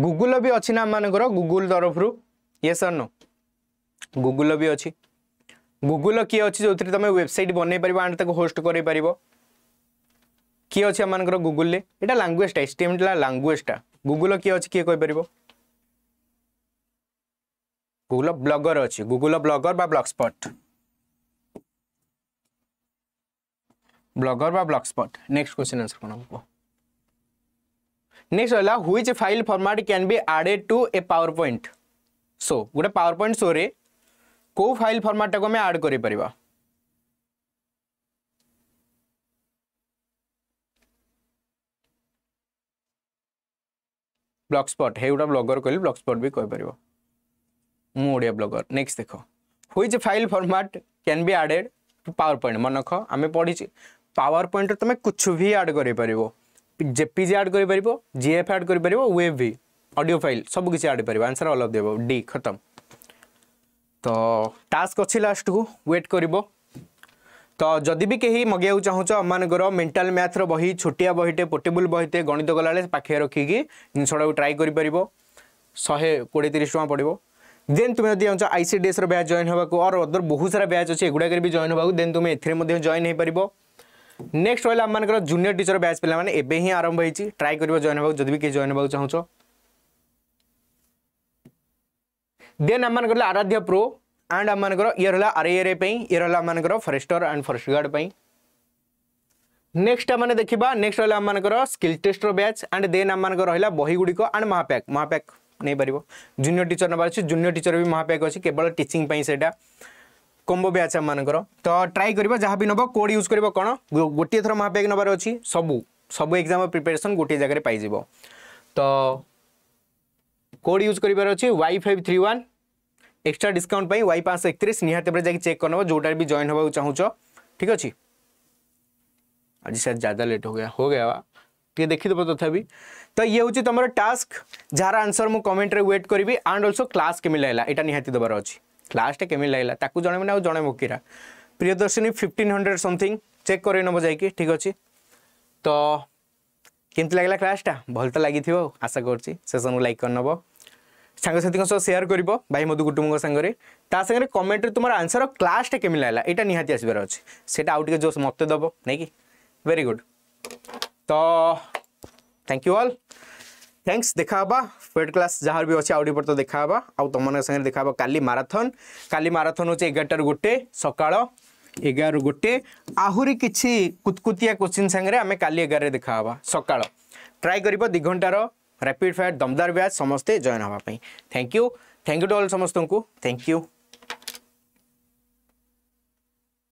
ଗୁଗୁଲର ବି ଅଛି ନା ଆମମାନଙ୍କର ଗୁଗୁଲ୍ ତରଫରୁ ୟେସ୍ ଅର୍ ନୋ ଗୁଗୁଲ ବି ଅଛି ଗୁଗୁଲ କିଏ ଅଛି ଯେଉଁଥିରେ ତୁମେ ୱେବସାଇଟ୍ ବନେଇ ପାରିବ ଆଣ୍ଡ ତାକୁ ହୋଷ୍ଟ କରେଇପାରିବ କିଏ ଅଛି ଆମମାନଙ୍କର ଗୁଗୁଲରେ ଏଇଟା ଲାଙ୍ଗୁଏଜଟା ଏଷ୍ଟିମେଟ୍ଲା ଲାଙ୍ଗୁଏଜଟା ଗୁଗୁଲ କିଏ ଅଛି କିଏ କହିପାରିବ ଗୁଗୁଲ ବ୍ଲଗର ଅଛି ଗୁଗୁଲ ବ୍ଲଗର ବା ବ୍ଲଗସ୍ପଟ୍ ବ୍ଲଗର ବା ବ୍ଲଗସ୍ପଟ୍ ନେକ୍ସଟ କ୍ୱେଶ୍ଚିନ୍ ଆନ୍ସର କ'ଣ ହେବ नेक्स्ट वाला हुई file format can be added to a PowerPoint so गोटे पावर पॉइंट शो रे को फाइल फर्माट को आड कर ब्लॉगस्पॉट है उड़ा ब्लॉगर कोई ब्लॉगस्पॉट भी कोई परिवा मोड़िया ब्लॉगर नेक्स्ट देखो हुई file format can be added PowerPoint मन रखो आम पढ़ी ची पावर पॉइंट तुम्हें कुछ भी ऐड करे परिवो जेपीजी ऐड करे परिवो जीएफ ऐड करे परिवो वेब भी অডিও ফাইল সব কিছু আড পারিবা আনসার অল অফ দেব ডি খতম তো টাস্ক অছি লাস্টকু ওয়েট করিব তো যদি বি কেহি মগাইବାକୁ ଚାହୁଁଛ ଆମମାନଙ୍କର ମେଣ୍ଟାଲ ମ୍ୟାଥର ବହି ଛୋଟିଆ ବହିଟେ ପୋର୍ଟେବୁଲ୍ ବହିଟେ ଗଣିତ କଲାବେଳେ ପାଖରେ ରଖିକି ଜିନିଷଟାକୁ ଟ୍ରାଏ କରିପାରିବ ଶହେ କୋଡ଼ିଏ ତିରିଶ ଟଙ୍କା ପଡ଼ିବ ଦେନ୍ ତୁମେ ଯଦି ଚାହୁଁଛ ଆଇ ସି ଡି ଏସ୍ର ବ୍ୟାଚ୍ ଜଏନ୍ ହେବାକୁ ଅର୍ ଅଦର ବହୁତ ସାରା ବ୍ୟାଚ୍ ଅଛି ଏଗୁଡ଼ାକରେ ବି ଜଏନ୍ ହେବାକୁ ଦେନ୍ ତୁମେ ଏଥିରେ ମଧ୍ୟ ଜଏନ୍ ହୋଇପାରିବ ନେକ୍ସଟ ରହିଲା ଆମମାନଙ୍କର ଜୁନିୟର ଟିଚର ବ୍ୟାଚ୍ ପିଲାମାନେ ଏବେ ହିଁ ଆରମ୍ଭ ହୋଇଛି ଟ୍ରାଏ କରିବ ଜଏନ୍ ହେବାକୁ ଯଦି ବି କେହି ଜଏନ୍ ହେବାକୁ ଚାହୁଁଛ ದೆನ್ ಅಮ್ಮನಗರಲ್ಲ ಆರಾಧ್ಯ ಪ್ರೋ ಆ್ಯಂಡ್ ಅಮ್ಮನಗರ ಇರಲ್ಲ ಅರೆಯರೆ ಪೈ ಇರಲ್ಲ ಅಮ್ಮನಗರ ಫರೆಸ್ಟರ್ ಆ್ಯಂಡ್ ಫರೆಸ್ಟ್ ಗಾರ್ಡ್ ಪೈ নেক্সট আমি দেখা নেক্সট রহলা আমার স্কিল টেস্টর ব্যাচ আন্ড দেন আমার রহলা বহিগুড়ি আন্ড মহাপ্যাক মহাপ্যাক নেই পাব জুনিয়র টিচর নেবার অছি জুনিয়র টিচর বি মহাপ্যাক অছি কেবল টিচিং পাই সেটা কম্বো ব্যাচ আমার তো ট্রাই করবা যা বি নব কোড ইউজ করব কোণ গোটিয়ে থর মহাপ্যাক নেবার অছি সবু সবু এক্সাম প্রিপারেসন গোটিয়ে জায়গায় পাইযোগ তো कोड यूज कर Y five three one extra discount पर वाई ওয়াই एक একত্রিশ নিহতি ভাবে যাই চেক করে যোটার বি জয়েন হওয়া চাহুছ ঠিক आज सर ज़्यादा लेट हो गया हो गया वा टे देखीद तथा तो ये हूँ तुम टास्क जार आंसर मुझे कमेंट व्वेट करी आंड अल्सो क्लास केमी लगेगा यहाँ निहाती देवार अच्छी क्लासटा केमी लगेगा जन मैंने जड़े मुकिरा Priyadarshini fifteen hundred something check कर नब जा ठीक अच्छे तो कमी लगला क्लासटा भल तो लगे आशा कर को लाइक नब ସାଙ୍ଗସାଥିଙ୍କ ସହ করব କରିବ মধু ମଧୁ କୁଟୁମ୍ବଙ୍କ ସାଙ୍ଗରେ ତା ସାଙ୍ଗରେ କମେଣ୍ଟରେ ତୁମର ଆନ୍ସର କ୍ଲାସ୍ଟା କେମିତି ଲାଗିଲା ଏଇଟା ନିହାତି ଆସିବାର ଅଛି ସେଇଟା ଆଉ ଟିକେ ଜୋସ୍ ମୋତେ ଦେବ ନାଇଁକି ଭେରି ଗୁଡ୍ ତ ଥ୍ୟାଙ୍କ ୟୁ ଅଲ୍ থ্যাঙ্কস দেখা হবা ফেড ক্লাস যাহার বি আউটি আউডি পর দেখা হবা আউ তোমার সাথে দেখা হবা কালি মারাথন কালি মারাথন হচ্ছে এগারটার গোটে সকাল এগারো গোটে আহরি কিছু কুতকুতিয়া কোশ্চিন সাংরে আমি কালি এগারে দেখা হবা সকাল ট্রাই করব দুই ঘন্টার रैपिड फायर दमदार ब्याज समस्ते जयन हाँपी thank you thank you to all समस्त थैंक यू